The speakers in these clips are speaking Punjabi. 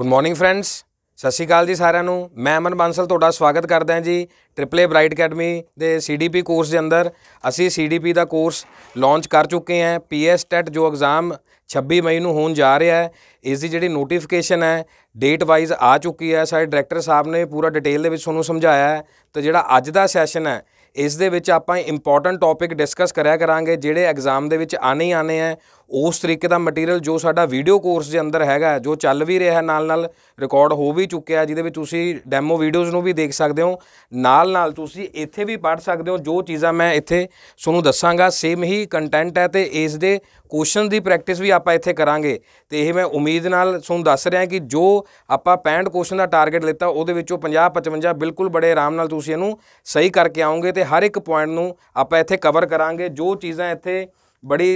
ਗੁੱਡ ਮਾਰਨਿੰਗ ਫਰੈਂਡਸ ਸਤਿ ਸ਼੍ਰੀ ਅਕਾਲ ਜੀ ਸਾਰਿਆਂ ਨੂੰ ਮੈਂ ਅਮਨ ਬਾਂਸਲ ਤੁਹਾਡਾ ਸਵਾਗਤ ਕਰਦਾ ਹਾਂ ਜੀ ਟ੍ਰਿਪਲ ਏ ਬ੍ਰਾਈਟ ਅਕੈਡਮੀ ਦੇ ਸੀਡੀਪੀ ਕੋਰਸ ਦੇ ਅੰਦਰ ਅਸੀਂ ਸੀਡੀਪੀ ਦਾ ਕੋਰਸ ਲਾਂਚ ਕਰ ਚੁੱਕੇ ਹਾਂ ਪੀਐਸ ਟੈਟ e ਜੋ ਐਗਜ਼ਾਮ 26 ਮਈ ਨੂੰ ਹੋਣ ਜਾ ਰਿਹਾ ਹੈ ਇਸ ਦੀ ਜਿਹੜੀ ਨੋਟੀਫਿਕੇਸ਼ਨ ਹੈ ਡੇਟ ਵਾਈਜ਼ ਆ ਚੁੱਕੀ ਹੈ ਸਾਡੇ ਡਾਇਰੈਕਟਰ ਸਾਹਿਬ ਨੇ ਪੂਰਾ ਡਿਟੇਲ ਦੇ ਵਿੱਚ ਤੁਹਾਨੂੰ ਸਮਝਾਇਆ ਹੈ ਤੇ ਜਿਹੜਾ ਅੱਜ ਦਾ ਸੈਸ਼ਨ ਹੈ ਇਸ ਦੇ ਵਿੱਚ ਆਪਾਂ ਇੰਪੋਰਟੈਂਟ ਟੌਪਿਕ ਡਿਸਕਸ ਕਰਿਆ ਕਰਾਂਗੇ ਜਿਹੜੇ ਐਗਜ਼ਾਮ ਦੇ ਵਿੱਚ ਆਣੇ ਆਣੇ ਆ ਉਸ ਤਰੀਕੇ ਦਾ ਮਟੀਰੀਅਲ ਜੋ ਸਾਡਾ ਵੀਡੀਓ ਕੋਰਸ ਦੇ ਅੰਦਰ ਹੈਗਾ ਜੋ ਚੱਲ ਵੀ ਰਿਹਾ ਨਾਲ ਨਾਲ ਰਿਕਾਰਡ ਹੋ ਵੀ ਚੁੱਕਿਆ ਜਿਹਦੇ ਵਿੱਚ ਤੁਸੀਂ ਡੈਮੋ ਵੀਡੀਓਜ਼ ਨੂੰ ਵੀ ਦੇਖ ਸਕਦੇ ਹੋ ਨਾਲ ਨਾਲ ਤੁਸੀਂ ਇੱਥੇ ਵੀ ਪੜ੍ਹ ਸਕਦੇ ਹੋ ਜੋ ਚੀਜ਼ਾਂ ਮੈਂ ਇੱਥੇ ਤੁਹਾਨੂੰ ਦੱਸਾਂਗਾ ਸੇਮ ਹੀ ਕੰਟੈਂਟ ਹੈ ਤੇ ਇਸ ਦੇ ਕੁਐਸਚਨ ਦੀ ਪ੍ਰੈਕਟਿਸ ਵੀ ਆਪਾਂ ਇੱਥੇ ਕਰਾਂਗੇ ਤੇ ਇਹ ਮੈਂ ਉਮੀਦ ਨਾਲ ਤੁਹਾਨੂੰ ਦੱਸ ਰਿਹਾ ਕਿ ਜੋ ਆਪਾਂ 65 ਕੁਐਸਚਨ ਦਾ ਟਾਰਗੇਟ ਲਿੱਤਾ ਉਹਦੇ ਵਿੱਚੋਂ 50 55 ਬਿਲਕੁਲ ਬੜੇ ਆਰਾਮ ਨਾਲ ਤੁਸੀਂ ਇਹਨੂੰ ਸਹੀ ਕਰਕੇ ਆਓਗੇ ਤੇ ਹਰ ਇੱਕ ਪੁਆਇੰਟ ਨੂੰ ਆਪਾਂ ਇੱਥੇ ਕਵਰ ਕਰਾਂਗੇ ਜੋ ਚੀਜ਼ਾਂ ਇੱਥੇ ਬੜੀ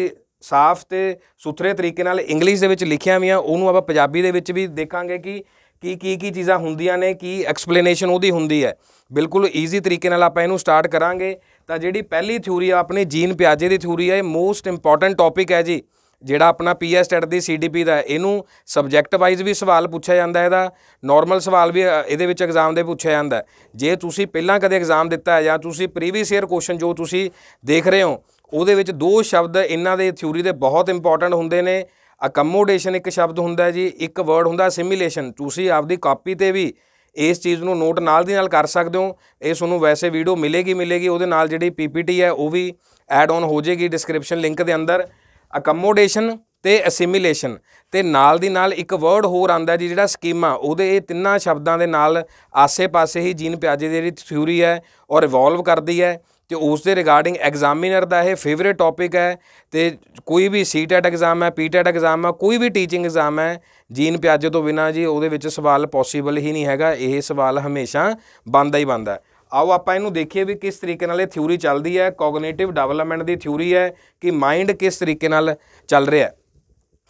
ਸਾਫ਼ ਤੇ ਸੁਥਰੇ ਤਰੀਕੇ ਨਾਲ ਇੰਗਲਿਸ਼ ਦੇ ਵਿੱਚ ਲਿਖਿਆ ਵੀ ਆ ਉਹਨੂੰ ਆਪਾਂ ਪੰਜਾਬੀ ਦੇ ਵਿੱਚ ਵੀ ਦੇਖਾਂਗੇ ਕਿ ਕੀ ਕੀ ਕੀ ਚੀਜ਼ਾਂ ਹੁੰਦੀਆਂ ਨੇ ਕੀ ਐਕਸਪਲੇਨੇਸ਼ਨ ਉਹਦੀ ਹੁੰਦੀ ਹੈ ਬਿਲਕੁਲ ਈਜ਼ੀ ਤਰੀਕੇ ਨਾਲ ਆਪਾਂ ਇਹਨੂੰ ਸਟਾਰਟ ਕਰਾਂਗੇ ਤਾਂ ਜਿਹੜੀ ਪਹਿਲੀ ਥਿਊਰੀ ਆ ਆਪਣੀ ਜੀਨ ਪਿਆਜੇ ਦੀ ਥਿਊਰੀ ਹੈ ਇਹ ਮੋਸਟ ਇੰਪੋਰਟੈਂਟ ਟੌਪਿਕ ਹੈ ਜੀ ਜਿਹੜਾ ਆਪਣਾ ਪੀਐਸ ਟੈਟ ਦੀ ਸੀਡੀਪੀ ਦਾ ਇਹਨੂੰ ਸਬਜੈਕਟ ਵਾਈਜ਼ ਵੀ ਸਵਾਲ ਪੁੱਛਿਆ ਜਾਂਦਾ ਇਹਦਾ ਨਾਰਮਲ ਸਵਾਲ ਵੀ ਇਹਦੇ ਵਿੱਚ ਐਗਜ਼ਾਮ ਦੇ ਪੁੱਛਿਆ ਜਾਂਦਾ ਜੇ ਤੁਸੀਂ ਪਹਿਲਾਂ ਕਦੇ ਐਗਜ਼ਾਮ ਦਿੱਤਾ ਹੈ ਜਾਂ ਤੁਸੀਂ ਪ੍ਰੀਵੀਅਸ ਈਅਰ ਕੁਐਸਚਨ ਜੋ ਤੁਸੀਂ ਦੇਖ ਰਹੇ ਹੋ ਉਹਦੇ ਵਿੱਚ ਦੋ ਸ਼ਬਦ ਇਹਨਾਂ ਦੇ ਥਿਊਰੀ ਦੇ ਬਹੁਤ ਇੰਪੋਰਟੈਂਟ ਹੁੰਦੇ ਨੇ ਅਕਮੋਡੇਸ਼ਨ ਇੱਕ ਸ਼ਬਦ ਹੁੰਦਾ ਜੀ ਇੱਕ ਵਰਡ ਹੁੰਦਾ ਸਿਮੂਲੇਸ਼ਨ ਤੁਸੀਂ ਆਪਦੀ ਕਾਪੀ ਤੇ ਵੀ ਇਸ ਚੀਜ਼ ਨੂੰ ਨੋਟ ਨਾਲ ਦੀ ਨਾਲ ਕਰ ਸਕਦੇ ਹੋ ਇਹ ਤੁਹਾਨੂੰ ਵੈਸੇ ਵੀਡੀਓ ਮਿਲੇਗੀ ਮਿਲੇਗੀ ਉਹਦੇ ਨਾਲ ਜਿਹੜੀ ਪੀਪੀਟੀ ਹੈ ਉਹ ਵੀ ਐਡ ਆਨ ਹੋ ਜਾਏਗੀ ਡਿਸਕ੍ਰਿਪਸ਼ਨ ਲਿੰਕ ਦੇ ਅੰਦਰ ਅਕਮੋਡੇਸ਼ਨ ਤੇ ਅਸਿਮੂਲੇਸ਼ਨ ਤੇ ਨਾਲ ਦੀ ਨਾਲ ਇੱਕ ਵਰਡ ਹੋਰ ਆਂਦਾ ਜੀ ਜਿਹੜਾ ਸਕੀਮਾ ਉਹਦੇ ਇਹ ਤਿੰਨਾਂ ਸ਼ਬਦਾਂ ਦੇ ਨਾਲ ਆਸੇ-ਪਾਸੇ ਹੀ ਜੀਨ ਪਿਆਜੇ ਦੀ ਥਿਊਰੀ ਹੈ ਔਰ ਇਵੋਲਵ ਕਰਦੀ ਹੈ ਤੇ ਉਸ ਦੇ ਰਿਗਾਰਡਿੰਗ ਐਗਜ਼ਾਮੀਨਰ ਦਾ ਇਹ ਫੇਵਰੇਟ ਟੌਪਿਕ ਹੈ ਤੇ ਕੋਈ ਵੀ ਸੀਟੈਟ ਐਗਜ਼ਾਮ e ਹੈ ਪੀਟੈਟ ਐਗਜ਼ਾਮ e ਹੈ ਕੋਈ ਵੀ ਟੀਚਿੰਗ ਐਗਜ਼ਾਮ ਹੈ ਜੀਨ ਪਿਆਜੇ ਤੋਂ ਬਿਨਾ ਜੀ ਉਹਦੇ ਵਿੱਚ ਸਵਾਲ ਪੋਸੀਬਲ ਹੀ ਨਹੀਂ ਹੈਗਾ ਇਹ ਸਵਾਲ ਹਮੇਸ਼ਾ ਬੰਦਾ ਹੀ ਬੰਦਾ ਆਓ ਆਪਾਂ ਇਹਨੂੰ ਦੇਖੀਏ ਵੀ ਕਿਸ ਤਰੀਕੇ ਨਾਲ ਇਹ ਥਿਊਰੀ ਚੱਲਦੀ ਹੈ ਕੋਗਨੀਟਿਵ ਡਿਵੈਲਪਮੈਂਟ ਦੀ ਥਿਊਰੀ ਹੈ ਕਿ ਮਾਈਂਡ ਕਿਸ ਤਰੀਕੇ ਨਾਲ ਚੱਲ ਰਿਹਾ ਹੈ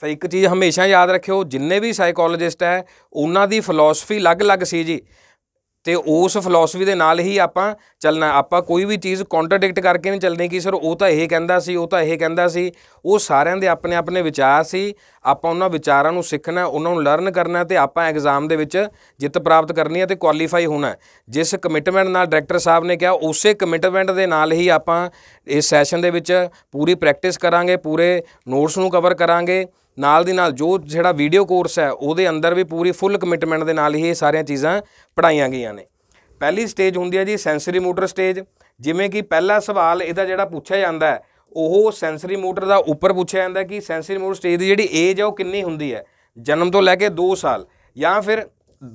ਤਾਂ ਇੱਕ ਚੀਜ਼ ਹਮੇਸ਼ਾ ਯਾਦ ਰੱਖਿਓ ਜਿੰਨੇ ਵੀ ਸਾਈਕੋਲੋਜਿਸਟ ਹੈ ਉਹਨਾਂ ਦੀ ਫਿਲਾਸਫੀ ਅਲੱਗ-ਅਲੱਗ ਸੀ ਜੀ ਤੇ ਉਸ ਫਿਲਾਸਫੀ ਦੇ ਨਾਲ ਹੀ ਆਪਾਂ ਚੱਲਣਾ ਆਪਾਂ ਕੋਈ ਵੀ ਚੀਜ਼ ਕੌਂਟਰਡਿਕਟ ਕਰਕੇ ਨਹੀਂ ਚੱਲਣੀ ਕਿ ਸਰ ਉਹ ਤਾਂ ਇਹ ਕਹਿੰਦਾ ਸੀ ਉਹ ਤਾਂ ਇਹ ਕਹਿੰਦਾ ਸੀ ਉਹ ਸਾਰਿਆਂ ਦੇ ਆਪਣੇ ਆਪਣੇ ਵਿਚਾਰ ਸੀ ਆਪਾਂ ਉਹਨਾਂ ਵਿਚਾਰਾਂ ਨੂੰ ਸਿੱਖਣਾ ਉਹਨਾਂ ਨੂੰ ਲਰਨ ਕਰਨਾ ਤੇ ਆਪਾਂ ਐਗਜ਼ਾਮ ਦੇ ਵਿੱਚ ਜਿੱਤ ਪ੍ਰਾਪਤ ਕਰਨੀ ਹੈ ਤੇ ਕੁਆਲੀਫਾਈ ਹੋਣਾ ਜਿਸ ਕਮਿਟਮੈਂਟ ਨਾਲ ਡਾਇਰੈਕਟਰ ਸਾਹਿਬ ਨੇ ਕਿਹਾ ਉਸੇ ਕਮਿਟਮੈਂਟ ਦੇ ਨਾਲ ਹੀ ਆਪਾਂ ਇਸ ਸੈਸ਼ਨ ਦੇ ਵਿੱਚ ਪੂਰੀ ਪ੍ਰੈਕਟਿਸ ਕਰਾਂਗੇ ਪੂਰੇ ਨੋਟਸ ਨੂੰ ਕਵਰ ਕਰਾਂਗੇ ਨਾਲ ਦੀ ਨਾਲ ਜੋ ਜਿਹੜਾ ਵੀਡੀਓ ਕੋਰਸ ਹੈ ਉਹਦੇ ਅੰਦਰ ਵੀ ਪੂਰੀ ਫੁੱਲ ਕਮਿਟਮੈਂਟ ਦੇ ਨਾਲ ਇਹ ਸਾਰੀਆਂ ਚੀਜ਼ਾਂ ਪੜਾਈਆਂ ਗਈਆਂ ਨੇ ਪਹਿਲੀ ਸਟੇਜ ਹੁੰਦੀ ਹੈ ਜੀ ਸੈਂਸਰੀ ਮੋਟਰ ਸਟੇਜ ਜਿਵੇਂ ਕਿ ਪਹਿਲਾ ਸਵਾਲ ਇਹਦਾ ਜਿਹੜਾ ਪੁੱਛਿਆ ਜਾਂਦਾ ਹੈ ਉਹ ਸੈਂਸਰੀ ਮੋਟਰ ਦਾ ਉੱਪਰ ਪੁੱਛਿਆ ਜਾਂਦਾ ਕਿ ਸੈਂਸਰੀ ਮੋਟਰ ਸਟੇਜ ਦੀ ਜਿਹੜੀ ਏਜ ਹੈ ਉਹ ਕਿੰਨੀ ਹੁੰਦੀ ਹੈ ਜਨਮ ਤੋਂ ਲੈ ਕੇ 2 ਸਾਲ ਜਾਂ ਫਿਰ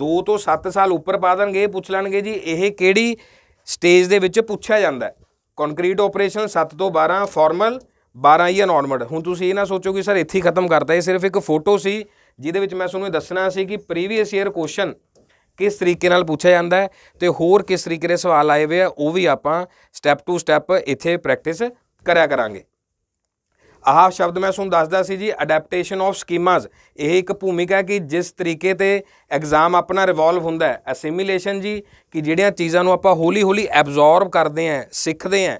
2 ਤੋਂ 7 ਸਾਲ ਉੱਪਰ ਪਾ ਦੇਣਗੇ ਪੁੱਛ ਲੈਣਗੇ ਜੀ ਇਹ ਕਿਹੜੀ ਸਟੇਜ ਦੇ ਵਿੱਚ ਪੁੱਛਿਆ ਜਾਂਦਾ ਹੈ ਕੰਕਰੀਟ ਆਪਰੇਸ਼ਨ 7 ਤੋਂ 12 ਫਾਰਮਲ 12 ਇਅਰ ਅਨਨੋਰਮਡ ਹੁਣ ਤੁਸੀਂ ਇਹ ਨਾ ਸੋਚੋ ਕਿ ਸਰ ਇੱਥੇ ਹੀ ਖਤਮ ਕਰਤਾ ਇਹ ਸਿਰਫ ਇੱਕ ਫੋਟੋ ਸੀ ਜਿਹਦੇ ਵਿੱਚ ਮੈਂ ਤੁਹਾਨੂੰ ਦੱਸਣਾ ਸੀ ਕਿ ਪ੍ਰੀਵੀਅਸ ਈਅਰ ਕੁਐਸਚਨ ਕਿਸ ਤਰੀਕੇ ਨਾਲ ਪੁੱਛਿਆ ਜਾਂਦਾ ਹੈ ਤੇ ਹੋਰ ਕਿਸ ਤਰੀਕੇ ਦੇ ਸਵਾਲ ਆਏ ਹੋਏ ਆ ਉਹ ਵੀ ਆਪਾਂ ਸਟੈਪ ਟੂ ਸਟੈਪ ਇੱਥੇ ਪ੍ਰੈਕਟਿਸ ਕਰਿਆ ਕਰਾਂਗੇ ਆਹ ਸ਼ਬਦ ਮੈਂ ਤੁਹਾਨੂੰ ਦੱਸਦਾ ਸੀ ਜੀ ਅਡੈਪਟੇਸ਼ਨ ਆਫ ਸਕੀਮਾਸ ਇਹ ਇੱਕ ਭੂਮਿਕਾ ਹੈ ਕਿ ਜਿਸ ਤਰੀਕੇ ਤੇ ਐਗਜ਼ਾਮ ਆਪਣਾ ਰਿਵੋਲਵ ਹੁੰਦਾ ਹੈ ਅਸਿਮੀਲੇਸ਼ਨ ਜੀ ਕਿ ਜਿਹੜੀਆਂ ਚੀਜ਼ਾਂ ਨੂੰ ਆਪਾਂ ਹੌਲੀ ਹੌਲੀ ਐਬਜ਼ੌਰਬ ਕਰਦੇ ਆ ਸਿੱਖਦੇ ਆ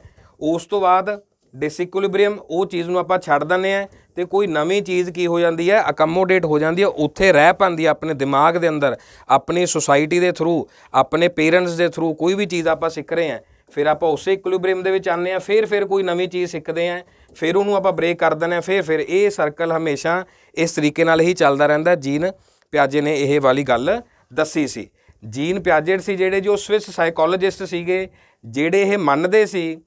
ਉਸ ਤੋਂ ਬਾਅਦ ਡਿਸਇਕੁਇਲਿਬ੍ਰੀਅਮ ਉਹ ਚੀਜ਼ ਨੂੰ ਆਪਾਂ ਛੱਡ ਦਿੰਨੇ ਆ ਤੇ ਕੋਈ ਨਵੀਂ ਚੀਜ਼ ਕੀ ਹੋ ਜਾਂਦੀ ਹੈ ਅਕਮੋਡੇਟ ਹੋ ਜਾਂਦੀ ਹੈ ਉੱਥੇ ਰਹਿ ਪੈਂਦੀ ਹੈ ਆਪਣੇ ਦਿਮਾਗ ਦੇ ਅੰਦਰ ਆਪਣੀ ਸੋਸਾਇਟੀ ਦੇ ਥਰੂ ਆਪਣੇ ਪੇਰੈਂਟਸ ਦੇ ਥਰੂ ਕੋਈ ਵੀ ਚੀਜ਼ ਆਪਾਂ ਸਿੱਖ ਰਹੇ ਆ ਫਿਰ ਆਪਾਂ ਉਸੇ ਇਕੁਇਲਿਬ੍ਰੀਅਮ ਦੇ ਵਿੱਚ ਆਨੇ ਆ ਫਿਰ ਫਿਰ ਕੋਈ ਨਵੀਂ ਚੀਜ਼ ਸਿੱਖਦੇ ਆ ਫਿਰ ਉਹਨੂੰ ਆਪਾਂ ਬ੍ਰੇਕ ਕਰ ਦਿੰਨੇ ਆ ਫਿਰ ਫਿਰ ਇਹ ਸਰਕਲ ਹਮੇਸ਼ਾ ਇਸ ਤਰੀਕੇ ਨਾਲ ਹੀ ਚੱਲਦਾ ਰਹਿੰਦਾ ਜੀਨ ਪਿਆਜੇ ਨੇ ਇਹ ਵਾਲੀ ਗੱਲ ਦੱਸੀ ਸੀ ਜੀਨ ਪਿਆਜੇ ਸੀ ਜਿਹੜੇ ਜੋ ਸਵਿਸ ਸਾਈਕੋਲੋਜਿਸਟ ਸੀਗੇ ਜਿਹੜੇ ਇਹ ਮੰਨਦੇ ਸੀ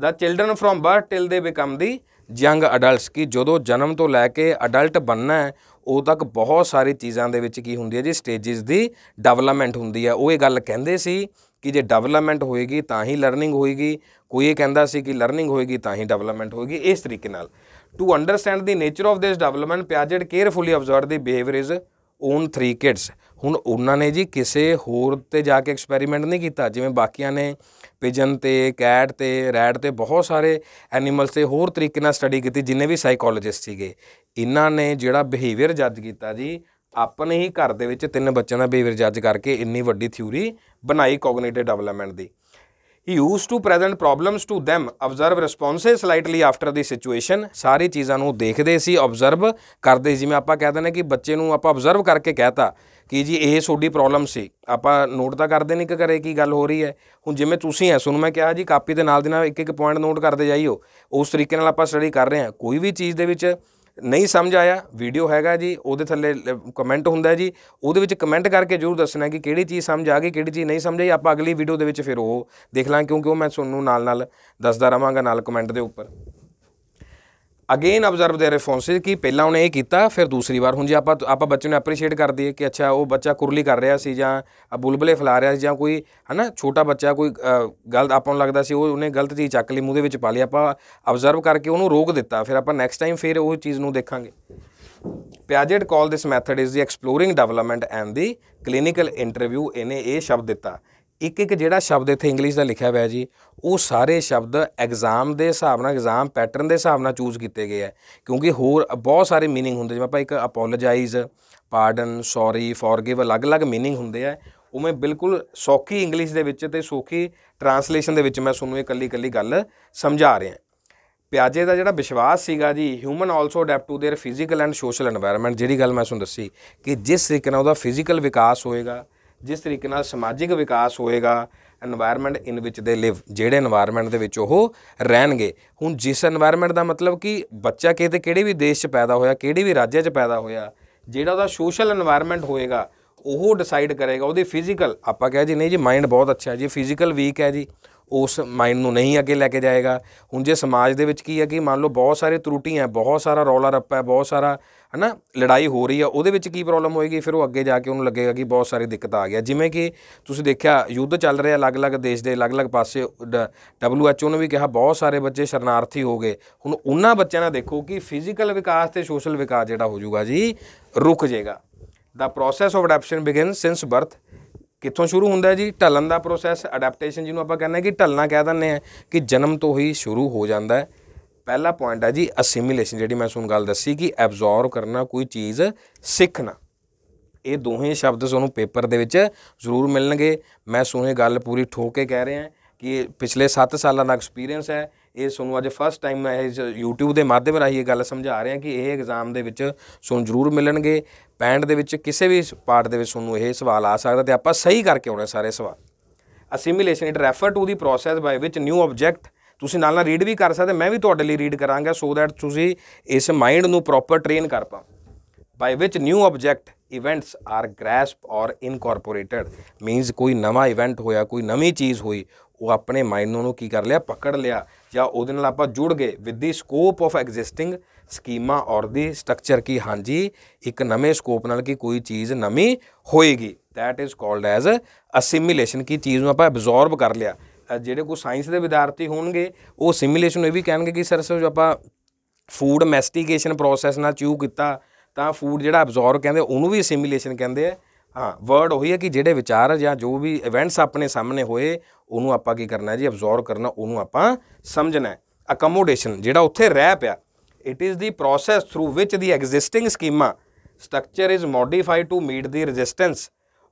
that children from birth till they become the young adults ਕੀ ਜਦੋਂ ਜਨਮ ਤੋਂ ਲੈ ਕੇ ਅਡਲਟ ਬੰਨਣਾ ਹੈ ਉਹ ਤੱਕ ਬਹੁਤ ਸਾਰੀ ਚੀਜ਼ਾਂ ਦੇ ਵਿੱਚ ਕੀ ਹੁੰਦੀ ਹੈ ਜੀ ਸਟੇजेस ਦੀ ਡਵਲਪਮੈਂਟ ਹੁੰਦੀ ਹੈ ਉਹ ਇਹ ਗੱਲ ਕਹਿੰਦੇ ਸੀ ਕਿ ਜੇ ਡਵਲਪਮੈਂਟ ਹੋਏਗੀ ਤਾਂ ਹੀ ਲਰਨਿੰਗ ਹੋਏਗੀ ਕੋਈ ਇਹ ਕਹਿੰਦਾ ਸੀ ਕਿ ਲਰਨਿੰਗ ਹੋਏਗੀ ਤਾਂ ਹੀ ਡਵਲਪਮੈਂਟ ਹੋਏਗੀ ਇਸ ਤਰੀਕੇ ਨਾਲ to understand the nature of this development Piaget carefully observe the behaviour his own 3 kids ਹੁਣ ਉਹਨਾਂ ਨੇ ਜੀ ਕਿਸੇ ਹੋਰ ਤੇ ਜਾ ਕੇ ਐਕਸਪੈਰੀਮੈਂਟ ਨਹੀਂ ਕੀਤਾ ਜਿਵੇਂ ਬਾਕੀਆਂ ਨੇ ਪਿਜਨ ਤੇ ਕੈਟ ਤੇ ਰੈਡ ਤੇ ਬਹੁਤ ਸਾਰੇ ਐਨੀਮਲਸ ਤੇ ਹੋਰ ਤਰੀਕੇ ਨਾਲ ਸਟੱਡੀ ਕੀਤੀ ਜਿੰਨੇ ਵੀ ਸਾਈਕੋਲੋਜਿਸਟ ਸੀਗੇ ਇਹਨਾਂ ਨੇ ਜਿਹੜਾ ਬਿਹੇਵੀਅਰ ਜੱਜ ਕੀਤਾ ਜੀ ਆਪਣੇ ਹੀ ਘਰ ਦੇ ਵਿੱਚ ਤਿੰਨ ਬੱਚਿਆਂ ਦਾ ਬਿਹੇਵੀਅਰ ਜੱਜ ਕਰਕੇ ਇੰਨੀ ਵੱਡੀ ਥਿਊਰੀ ਬਣਾਈ ਕੋਗਨੀਟਿਵ ਡਿਵੈਲਪਮੈਂਟ ਦੀ he use to present problems to them observe responses slightly after the situation ਸਾਰੀ ਚੀਜ਼ਾਂ ਨੂੰ ਦੇਖਦੇ ਸੀ ਆਬਜ਼ਰਵ ਕਰਦੇ ਜਿਵੇਂ ਆਪਾਂ ਕਹਿ ਦਿੰਦੇ ਕਿ ਬੱਚੇ ਨੂੰ ਆਪਾਂ ਆਬਜ਼ਰਵ ਕਰਕੇ ਕਹਤਾ ਕਿ ਜੀ ਇਹ ਤੁਹਾਡੀ ਪ੍ਰੋਬਲਮ ਸੀ ਆਪਾਂ ਨੋਟ ਤਾਂ ਕਰਦੇ ਨਹੀਂ ਕਿ ਕਰੇ ਕੀ ਗੱਲ ਹੋ ਰਹੀ ਹੈ ਹੁਣ ਜਿਵੇਂ ਤੁਸੀਂ ਐ ਨੂੰ ਮੈਂ ਕਿਹਾ ਜੀ ਕਾਪੀ ਦੇ ਨਾਲ ਦੇ ਨਾਲ ਇੱਕ ਇੱਕ ਪੁਆਇੰਟ ਨੋਟ ਕਰਦੇ ਜਾਈਓ ਉਸ ਤਰੀਕੇ ਨਾਲ ਆਪਾਂ ਸਟੱਡੀ ਕਰ ਰਹੇ ਹਾਂ ਕੋਈ ਵੀ ਚੀਜ਼ ਦੇ ਵਿੱਚ ਨਹੀਂ ਸਮਝ ਆਇਆ ਵੀਡੀਓ ਹੈਗਾ ਜੀ ਉਹਦੇ ਥੱਲੇ ਕਮੈਂਟ ਹੁੰਦਾ ਜੀ ਉਹਦੇ ਵਿੱਚ ਕਮੈਂਟ ਕਰਕੇ ਜ਼ਰੂਰ ਦੱਸਣਾ ਕਿ ਕਿਹੜੀ ਚੀਜ਼ ਸਮਝ ਆ ਗਈ ਕਿਹੜੀ ਚੀਜ਼ ਨਹੀਂ ਸਮਝ ਆਈ ਆਪਾਂ ਅਗਲੀ ਵੀਡੀਓ ਦੇ ਵਿੱਚ ਫਿਰ ਉਹ ਦੇਖ ਲਾਂ ਕਿਉਂਕਿ ਉਹ ਮੈਂ ਤੁਹਾਨੂੰ ਨਾਲ ਨਾਲ ਦੱਸਦਾ ਰਵਾਂਗਾ ਨਾਲ ਕਮੈਂਟ ਦੇ ਉੱਪਰ ਅਗੇਨ ਆਬਜ਼ਰਵ देयर ਰਿਸਪੌਂਸਸ ਕਿ ਪਹਿਲਾਂ ਉਹਨੇ ਇਹ ਕੀਤਾ ਫਿਰ ਦੂਸਰੀ ਵਾਰ ਹੁਣ ਜੇ ਆਪਾਂ ਆਪਾਂ ਬੱਚੇ ਨੂੰ ਐਪਰੀਸ਼ੀਏਟ ਕਰਦੇ ਹਾਂ ਕਿ ਅੱਛਾ ਉਹ ਬੱਚਾ ਕੁਰਲੀ ਕਰ ਰਿਹਾ ਸੀ ਜਾਂ ਬੁਲਬਲੇ ਫਲਾ ਰਿਹਾ ਸੀ ਜਾਂ ਕੋਈ ਹਨਾ ਛੋਟਾ ਬੱਚਾ ਕੋਈ ਗਲਤ ਆਪਾਂ ਨੂੰ ਲੱਗਦਾ ਸੀ ਉਹ ਉਹਨੇ ਗਲਤ ਚੀਜ਼ ਚੱਕ ਲਈ ਮੂੰਹ ਦੇ ਵਿੱਚ ਪਾ ਲਈ ਆਪਾਂ ਆਬਜ਼ਰਵ ਕਰਕੇ ਉਹਨੂੰ ਰੋਕ ਦਿੱਤਾ ਫਿਰ ਆਪਾਂ ਨੈਕਸਟ ਟਾਈਮ ਫਿਰ ਉਹ ਚੀਜ਼ ਨੂੰ ਦੇਖਾਂਗੇ Piaget call this method is the exploring development and the clinical interview ਇਹਨੇ ਇਹ ਸ਼ਬਦ ਦਿੱਤਾ ਇੱਕ ਇੱਕ ਜਿਹੜਾ ਸ਼ਬਦ ਇੱਥੇ ਇੰਗਲਿਸ਼ ਦਾ ਲਿਖਿਆ ਹੋਇਆ ਜੀ ਉਹ ਸਾਰੇ ਸ਼ਬਦ ਐਗਜ਼ਾਮ ਦੇ ਹਿਸਾਬ ਨਾਲ ਐਗਜ਼ਾਮ ਪੈਟਰਨ ਦੇ ਹਿਸਾਬ ਨਾਲ ਚੂਜ਼ ਕੀਤੇ ਗਏ ਆ ਕਿਉਂਕਿ ਹੋਰ ਬਹੁਤ ਸਾਰੇ मीनिंग ਹੁੰਦੇ ਜਿਵੇਂ ਆਪਾਂ ਇੱਕ ਅਪੋਲੋਜਾਈਜ਼ ਪਾਰਡਨ ਸੌਰੀ ਫੋਰਗਿਵ ਅਲੱਗ-ਅਲੱਗ मीनिंग ਹੁੰਦੇ ਆ ਉਹ ਮੈਂ ਬਿਲਕੁਲ ਸੌਖੀ ਇੰਗਲਿਸ਼ ਦੇ ਵਿੱਚ ਤੇ ਸੌਖੀ ਟਰਾਂਸਲੇਸ਼ਨ ਦੇ ਵਿੱਚ ਮੈਂ ਤੁਹਾਨੂੰ ਇਹ ਕੱਲੀ-ਕੱਲੀ ਗੱਲ ਸਮਝਾ ਰਿਹਾ ਪਿਆਜੇ ਦਾ ਜਿਹੜਾ ਵਿਸ਼ਵਾਸ ਸੀਗਾ ਜੀ human also adapt to their physical and social environment ਜਿਹੜੀ ਗੱਲ ਮੈਂ ਤੁਹਾਨੂੰ ਦੱਸੀ ਕਿ ਜਿਸ ਤਰੀਕੇ ਨਾਲ ਉਹਦਾ ਫਿਜ਼ੀਕਲ ਵਿਕਾਸ ਹੋਏਗਾ ਜਿਸ ਤਰੀਕੇ ਨਾਲ ਸਮਾਜਿਕ ਵਿਕਾਸ ਹੋਏਗਾ এনवायरमेंट ਇਨ ਵਿੱਚ ਦੇ ਲਿਵ ਜਿਹੜੇ এনवायरमेंट ਦੇ ਵਿੱਚ ਉਹ ਰਹਿਣਗੇ ਹੁਣ ਜਿਸ এনवायरमेंट ਦਾ ਮਤਲਬ ਕਿ ਬੱਚਾ ਕਿਤੇ ਕਿਹੜੇ ਵੀ ਦੇਸ਼ 'ਚ ਪੈਦਾ ਹੋਇਆ ਕਿਹੜੇ ਵੀ ਰਾਜ 'ਚ ਪੈਦਾ ਹੋਇਆ ਜਿਹੜਾ ਉਹਦਾ ਸੋਸ਼ਲ এনवायरमेंट ਹੋਏਗਾ ਉਹ ਡਿਸਾਈਡ ਕਰੇਗਾ ਉਹਦੀ ਫਿਜ਼ੀਕਲ ਆਪਾਂ ਕਹਾਂ ਜੀ ਨਹੀਂ ਜੀ ਮਾਈਂਡ ਬਹੁਤ ਅੱਛਾ ਜੀ ਫਿਜ਼ੀਕਲ ਵੀਕ ਹੈ ਜੀ ਉਸ ਮਾਈਂਡ ਨੂੰ ਨਹੀਂ ਅੱਗੇ ਲੈ ਕੇ ਜਾਏਗਾ ਹੁਣ ਜੇ ਸਮਾਜ ਦੇ ਵਿੱਚ ਕੀ ਹੈ ਕਿ ਮੰਨ ਲਓ ਬਹੁਤ ਸਾਰੇ ਤਰੁੱਟੀਆਂ ਬਹੁਤ ਸਾਰਾ ਰੌਲਾ ਰੱਪਾ ਹੈ ਬਹੁਤ ਸਾਰਾ ਹਨਾ ਲੜਾਈ ਹੋ ਰਹੀ ਆ ਉਹਦੇ ਵਿੱਚ ਕੀ ਪ੍ਰੋਬਲਮ ਹੋਏਗੀ ਫਿਰ ਉਹ ਅੱਗੇ ਜਾ ਕੇ ਉਹਨੂੰ ਲੱਗੇਗਾ ਕਿ ਬਹੁਤ ਸਾਰੀ ਦਿੱਕਤ ਆ ਗਿਆ ਜਿਵੇਂ ਕਿ ਤੁਸੀਂ ਦੇਖਿਆ ਯੁੱਧ ਚੱਲ ਰਿਹਾ ਅਲੱਗ-ਅਲੱਗ ਦੇਸ਼ ਦੇ ਅਲੱਗ-ਅਲੱਗ ਪਾਸੇ WHO ਨੇ ਵੀ ਕਿਹਾ ਬਹੁਤ ਸਾਰੇ ਬੱਚੇ ਸ਼ਰਨਾਰਥੀ ਹੋ ਗਏ ਹੁਣ ਉਹਨਾਂ ਬੱਚਿਆਂ ਦਾ ਦੇਖੋ ਕਿ ਫਿਜ਼ੀਕਲ ਵਿਕਾਸ ਤੇ ਸੋਸ਼ਲ ਵਿਕਾਸ ਜਿਹੜਾ ਹੋ ਜਾਊਗਾ ਜੀ ਰੁਕ ਜਾਏਗਾ the process of adaptation begins since birth ਕਿੱਥੋਂ ਸ਼ੁਰੂ ਹੁੰਦਾ ਜੀ ਢਲਣ ਦਾ ਪ੍ਰੋਸੈਸ ਅਡਾਪਟੇਸ਼ਨ ਜਿਹਨੂੰ ਆਪਾਂ ਕਹਿੰਦੇ ਕਿ ਢਲਣਾ ਕਹਿ ਦਿੰਦੇ ਆ ਕਿ ਜਨਮ ਤੋਂ ਹੀ ਸ਼ੁਰੂ ਹੋ ਜਾਂਦਾ ਹੈ ਪਹਿਲਾ ਪੁਆਇੰਟ ਹੈ ਜੀ ਅਸਿਮੀਲੇਸ਼ਨ ਜਿਹੜੀ ਮੈਂ ਸੁਣ ਗੱਲ ਦੱਸੀ ਕਿ ਐਬਜ਼ੌਰਬ ਕਰਨਾ ਕੋਈ ਚੀਜ਼ ਸਿੱਖਣਾ ਇਹ ਦੋਹੇ ਸ਼ਬਦ ਤੁਹਾਨੂੰ ਪੇਪਰ ਦੇ ਵਿੱਚ ਜ਼ਰੂਰ ਮਿਲਣਗੇ ਮੈਂ ਸੋਹੇ ਗੱਲ ਪੂਰੀ ਠੋਕ ਕੇ ਕਹਿ ਰਿਹਾ ਕਿ ਪਿਛਲੇ 7 ਸਾਲਾਂ ਦਾ ਐਕਸਪੀਰੀਅੰਸ ਹੈ ਇਹ ਤੁਹਾਨੂੰ ਅੱਜ ਫਸਟ ਟਾਈਮ ਮੈਂ ਇਸ YouTube ਦੇ ਮਾਧਿਅਮ ਰਾਹੀਂ ਇਹ ਗੱਲ ਸਮਝਾ ਰਿਹਾ ਕਿ ਇਹ ਐਗਜ਼ਾਮ ਦੇ ਵਿੱਚ ਤੁਹਾਨੂੰ ਜ਼ਰੂਰ ਮਿਲਣਗੇ ਪੈਂਡ ਦੇ ਵਿੱਚ ਕਿਸੇ ਵੀ ਪਾਰਟ ਦੇ ਵਿੱਚ ਤੁਹਾਨੂੰ ਇਹ ਸਵਾਲ ਆ ਸਕਦਾ ਤੇ ਆਪਾਂ ਸਹੀ ਕਰਕੇ ਆਉਣੇ ਸਾਰੇ ਸਵਾਲ assimilation it refer to the process by which new object ਤੁਸੀਂ ਨਾਲ ਨਾਲ ਰੀਡ ਵੀ ਕਰ ਸਕਦੇ ਮੈਂ ਵੀ ਤੁਹਾਡੇ ਲਈ ਰੀਡ ਕਰਾਂਗਾ ਸੋ ਥੈਟ ਤੁਸੀਂ ਇਸ ਮਾਈਂਡ ਨੂੰ ਪ੍ਰੋਪਰ ਟ੍ਰੇਨ ਕਰ ਪਾਓ by which new object events are grasp or incorporated means ਕੋਈ ਨਵਾਂ ਇਵੈਂਟ ਹੋਇਆ ਕੋਈ ਨਵੀਂ ਚੀਜ਼ ਹੋਈ ਉਹ ਆਪਣੇ ਮਾਈਂਡ ਨੂੰ ਕੀ ਕਰ ਲਿਆ ਪਕੜ ਲਿਆ ਜਾਂ ਉਹਦੇ ਨਾਲ ਆਪਾਂ ਜੁੜ ਗਏ with the scope of existing schema or the structure ਕੀ ਹਾਂਜੀ ਇੱਕ ਨਵੇਂ ਸਕੋਪ ਨਾਲ ਕੀ ਕੋਈ ਚੀਜ਼ ਨਵੀਂ ਹੋਏਗੀ that is called as assimilation ਕੀ ਚੀਜ਼ ਨੂੰ ਆਪਾਂ ਐਬਜ਼ੌਰਬ ਕਰ ਲਿਆ ਜਿਹੜੇ ਕੋ ਸਾਇੰਸ ਦੇ ਵਿਦਿਆਰਥੀ ਹੋਣਗੇ ਉਹ ਸਿਮੂਲੇਸ਼ਨ ਇਹ ਵੀ ਕਹਿਣਗੇ ਕਿ ਸਰ ਸਰ ਜੋ ਆਪਾਂ ਫੂਡ ਮੈਸਟੀਗੇਸ਼ਨ ਪ੍ਰੋਸੈਸ ਨਾਲ ਚੂ ਕੀਤਾ ਤਾਂ ਫੂਡ ਜਿਹੜਾ ਅਬਜ਼ੌਰਬ ਕਹਿੰਦੇ ਉਹਨੂੰ ਵੀ ਸਿਮੂਲੇਸ਼ਨ ਕਹਿੰਦੇ ਆ ਹਾਂ ਵਰਡ ਉਹੀ ਹੈ ਕਿ ਜਿਹੜੇ ਵਿਚਾਰ ਜਾਂ ਜੋ ਵੀ ਇਵੈਂਟਸ ਆਪਣੇ ਸਾਹਮਣੇ ਹੋਏ ਉਹਨੂੰ ਆਪਾਂ ਕੀ ਕਰਨਾ ਜੀ ਅਬਜ਼ੌਰਬ ਕਰਨਾ ਉਹਨੂੰ ਆਪਾਂ ਸਮਝਣਾ ਅਕਮੋਡੇਸ਼ਨ ਜਿਹੜਾ ਉੱਥੇ ਰਹਿ ਪਿਆ it is the process through which the existing schema structure is modified to meet the resistance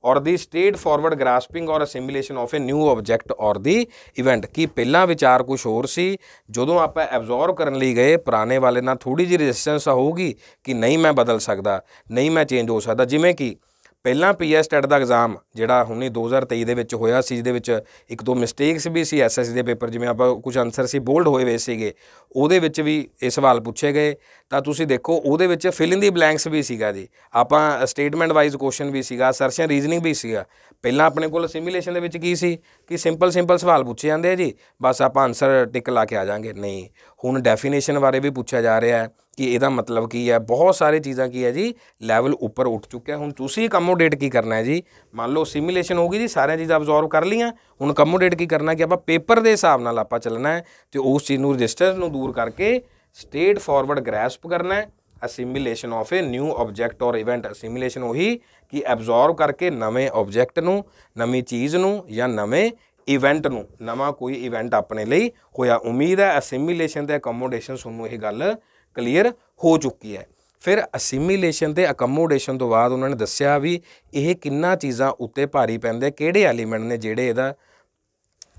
or the state forward grasping or assimilation of a new object or the event ਕੀ ਪਹਿਲਾਂ ਵਿਚਾਰ ਕੁਝ ਹੋਰ ਸੀ ਜਦੋਂ ਆਪਾਂ ਐਬਜ਼ੌਰਬ ਕਰਨ ਲਈ ਗਏ ਪੁਰਾਣੇ ਵਾਲੇ ਨਾਲ ਥੋੜੀ ਜਿਹੀ ਰੈਜ਼ਿਸਟੈਂਸ ਹੋਊਗੀ ਕਿ ਨਹੀਂ ਮੈਂ ਬਦਲ ਸਕਦਾ ਨਹੀਂ ਮੈਂ ਚੇਂਜ ਹੋ ਸਕਦਾ ਜਿਵੇਂ ਕਿ ਪਹਿਲਾਂ ਪੀਐਸ ਟੈਟ ਦਾ ਐਗਜ਼ਾਮ ਜਿਹੜਾ ਹੁਣੇ 2023 ਦੇ ਵਿੱਚ ਹੋਇਆ ਸੀ ਜਿਹਦੇ ਵਿੱਚ ਇੱਕ ਦੋ ਮਿਸਟੇਕਸ ਵੀ ਸੀ ਐਸਐਸਸੀ ਦੇ ਪੇਪਰ ਜਿਵੇਂ ਆਪਾਂ ਕੁਝ ਆਨਸਰ ਸੀ ਬੋਲਡ ਹੋਏ ਹੋਏ ਸੀਗੇ ਉਹਦੇ ਵਿੱਚ ਵੀ ਇਹ ਸਵਾਲ ਪੁੱਛੇ ਗਏ ਤਾਂ ਤੁਸੀਂ ਦੇਖੋ ਉਹਦੇ ਵਿੱਚ ਫਿਲ ਇਨ ਦੀ ਬਲੈਂਕਸ ਵੀ ਸੀਗਾ ਜੀ ਆਪਾਂ ਸਟੇਟਮੈਂਟ ਵਾਈਜ਼ ਕੁਐਸਚਨ ਵੀ ਸੀਗਾ ਸਰਸ਼ਨ ਰੀਜ਼ਨਿੰਗ ਵੀ ਸੀਗਾ ਪਹਿਲਾਂ ਆਪਣੇ ਕੋਲ ਸਿਮੂਲੇਸ਼ਨ ਦੇ ਵਿੱਚ ਕੀ ਸੀ ਕਿ ਸਿੰਪਲ ਸਿੰਪਲ ਸਵਾਲ ਪੁੱਛੇ ਜਾਂਦੇ ਆ ਜੀ ਬਸ ਆਪਾਂ ਆਨਸਰ ਟਿਕ ਲਾ ਕੇ ਆ ਜਾਾਂਗੇ ਨਹੀਂ ਹੁਣ ਡੈਫੀਨੇਸ਼ਨ ਬਾਰੇ ਵੀ ਪੁੱਛਿਆ ਜਾ ਰਿਹਾ ਹੈ ਕਿ ਇਹਦਾ ਮਤਲਬ ਕੀ ਹੈ ਬਹੁਤ ਸਾਰੇ ਚੀਜ਼ਾਂ ਕੀ ਹੈ ਜੀ ਲੈਵਲ ਉੱਪਰ ਉੱਠ ਚੁੱਕਿਆ ਹੁਣ ਤੁਸੀਂ ਕਮੋਡੇਟ ਕੀ ਕਰਨਾ ਹੈ ਜੀ ਮੰਨ ਲਓ ਸਿਮੂਲੇਸ਼ਨ ਹੋ ਗਈ ਜੀ ਸਾਰੀਆਂ ਚੀਜ਼ਾਂ ਅਬਜ਼ੌਰਬ ਕਰ ਲਈਆਂ ਹੁਣ ਕਮੋਡੇਟ ਕੀ ਕਰਨਾ ਕਿ ਆਪਾਂ ਪੇਪਰ ਦੇ ਹਿਸਾਬ ਨਾਲ ਆਪਾਂ ਚੱਲਣਾ ਹੈ ਤੇ ਉਸ ਚੀਜ਼ ਨੂੰ ਰਜਿਸਟਰ ਨੂੰ ਦੂਰ ਕਰਕੇ ਸਟੇਟ ਫਾਰਵਰਡ ਗ੍ਰੈਸਪ ਕਰਨਾ ਹੈ assimilation of a new object or event assimilation ਉਹੀ ਕਿ ਐਬਜ਼ੌਰਬ ਕਰਕੇ ਨਵੇਂ ਆਬਜੈਕਟ ਨੂੰ ਨਵੀਂ ਚੀਜ਼ ਨੂੰ ਜਾਂ ਨਵੇਂ ਇਵੈਂਟ ਨੂੰ ਨਵਾਂ ਕੋਈ ਇਵੈਂਟ ਆਪਣੇ ਲਈ ਹੋਇਆ ਉਮੀਦ ਹੈ ਅਸਿਮੀਲੇਸ਼ਨ ਤੇ ਅਕਮੋਡੇਸ਼ਨ ਤੁਹਾਨੂੰ ਇਹ ਗੱਲ ਕਲੀਅਰ ਹੋ ਚੁੱਕੀ ਹੈ ਫਿਰ ਅਸਿਮੀਲੇਸ਼ਨ ਤੇ ਅਕਮੋਡੇਸ਼ਨ ਤੋਂ ਬਾਅਦ ਉਹਨਾਂ ਨੇ ਦੱਸਿਆ ਵੀ ਇਹ ਕਿੰਨਾ ਚੀਜ਼ਾਂ ਉੱਤੇ ਭਾਰੀ ਪੈਂਦੇ ਕਿਹੜੇ ਐਲੀਮੈਂਟ ਨੇ ਜਿਹੜੇ ਇਹਦਾ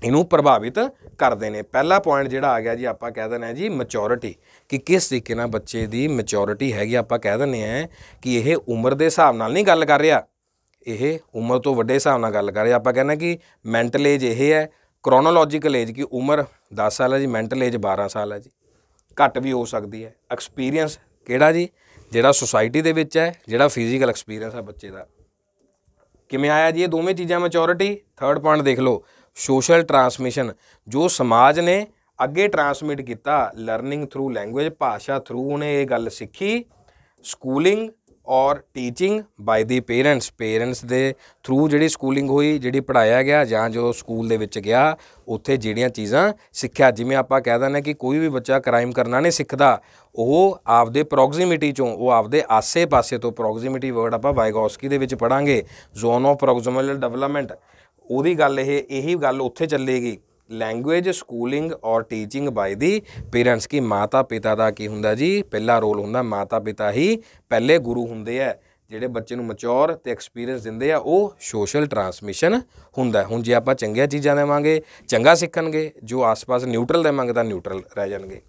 ਇਹਨੂੰ ਪ੍ਰਭਾਵਿਤ ਕਰਦੇ ਨੇ ਪਹਿਲਾ ਪੁਆਇੰਟ ਜਿਹੜਾ ਆ ਗਿਆ ਜੀ ਆਪਾਂ ਕਹਿ ਦਿੰਦੇ ਆ ਜੀ ਮੈਚੋਰਿਟੀ ਕਿ ਕਿਸ ਤਰੀਕੇ ਨਾਲ ਬੱਚੇ ਦੀ ਮੈਚੋਰਿਟੀ ਹੈਗੀ ਆਪਾਂ ਕਹਿ ਦਿੰਦੇ ਆ ਕਿ ਇਹ ਉਮਰ ਦੇ ਹਿਸਾਬ ਨਾਲ ਨਹੀਂ ਗੱਲ ਕਰ ਰਿਹਾ ਇਹ ਉਮਰ ਤੋਂ ਵੱਡੇ ਹਿਸਾਬ ਨਾਲ ਗੱਲ ਕਰ ਰਿਹਾ ਆਪਾਂ ਕਹਿੰਦੇ ਕਿ ਮੈਂਟਲ ਏਜ ਇਹ ਹੈ ਕ੍ਰੋਨੋਲੋਜੀਕਲ ਏਜ ਕਿ ਉਮਰ 10 ਸਾਲ ਹੈ ਜੀ ਮੈਂਟਲ ਏਜ 12 ਸਾਲ ਹੈ ਜੀ ਘੱਟ ਵੀ ਹੋ ਸਕਦੀ ਹੈ ਐਕਸਪੀਰੀਅੰਸ ਕਿਹੜਾ ਜੀ ਜਿਹੜਾ ਸੋਸਾਇਟੀ ਦੇ ਵਿੱਚ ਹੈ ਜਿਹੜਾ ਫਿਜ਼ੀਕਲ ਐਕਸਪੀਰੀਅੰਸ ਹੈ ਬੱਚੇ ਦਾ ਕਿਵੇਂ ਆਇਆ ਜੀ ਇਹ ਦੋਵੇਂ ਚੀਜ਼ਾਂ ਮੈਚੋਰਿਟੀ ਥਰਡ ਪੁਆਇੰਟ ਦੇਖ ਲਓ ਸੋਸ਼ਲ ਟਰਾਂਸਮਿਸ਼ਨ ਜੋ ਸਮਾਜ ਨੇ ਅੱਗੇ ਟਰਾਂਸਮਿਟ ਕੀਤਾ ਲਰਨਿੰਗ ਥਰੂ ਲੈਂਗੁਏਜ ਭਾਸ਼ਾ ਥਰੂ ਉਹਨੇ ਇਹ ਗੱਲ ਸਿੱਖੀ schooling or teaching by the parents parents ਦੇ ਥਰੂ ਜਿਹੜੀ ਸਕੂਲਿੰਗ ਹੋਈ ਜਿਹੜੀ ਪੜਾਇਆ ਗਿਆ ਜਾਂ ਜੋ ਸਕੂਲ ਦੇ ਵਿੱਚ ਗਿਆ ਉੱਥੇ ਜਿਹੜੀਆਂ ਚੀਜ਼ਾਂ ਸਿੱਖਿਆ ਜਿਵੇਂ ਆਪਾਂ ਕਹਿ ਦਿੰਦੇ ਕਿ ਕੋਈ ਵੀ ਬੱਚਾ ਕ੍ਰਾਈਮ ਕਰਨਾ ਨਹੀਂ ਸਿੱਖਦਾ ਉਹ ਆਪਦੇ ਪ੍ਰੋਕਸੀਮਿਟੀ ਚੋਂ ਉਹ ਆਪਦੇ ਆਸੇ-ਪਾਸੇ ਤੋਂ ਪ੍ਰੋਕਸੀਮਿਟੀ ਵਰਡ ਆਪਾਂ ਵਾਈਗੋਸਕੀ ਦੇ ਵਿੱਚ ਪੜਾਂਗੇ ਜ਼ੋਨ ਆਫ ਪ੍ਰੋਕਸੀਮਲ ਡਿਵੈਲਪਮੈਂਟ ਉਹਦੀ ਗੱਲ ਇਹ ਇਹੀ ਗੱਲ ਉੱਥੇ ਚੱਲੇਗੀ language schooling or teaching by the parents ਕੀ ਮਾਤਾ ਪਿਤਾ ਦਾ ਕੀ ਹੁੰਦਾ ਜੀ ਪਹਿਲਾ ਰੋਲ ਹੁੰਦਾ ਮਾਤਾ ਪਿਤਾ ਹੀ ਪਹਿਲੇ ਗੁਰੂ ਹੁੰਦੇ ਆ ਜਿਹੜੇ ਬੱਚੇ ਨੂੰ ਮੈਚੋਰ ਤੇ ਐਕਸਪੀਰੀਅੰਸ ਦਿੰਦੇ ਆ ਉਹ ਸੋਸ਼ਲ ਟਰਾਂਸਮਿਸ਼ਨ ਹੁੰਦਾ ਹੁਣ ਜੇ ਆਪਾਂ ਚੰਗੀਆਂ ਚੀਜ਼ਾਂ ਦੇਵਾਂਗੇ ਚੰਗਾ ਸਿੱਖਣਗੇ ਜੋ ਆਸ-ਪਾਸ ਨਿਊਟਰਲ ਦੇਵਾਂਗੇ ਤਾਂ ਨਿਊਟਰਲ ਰਹਿ ਜਾਣਗੇ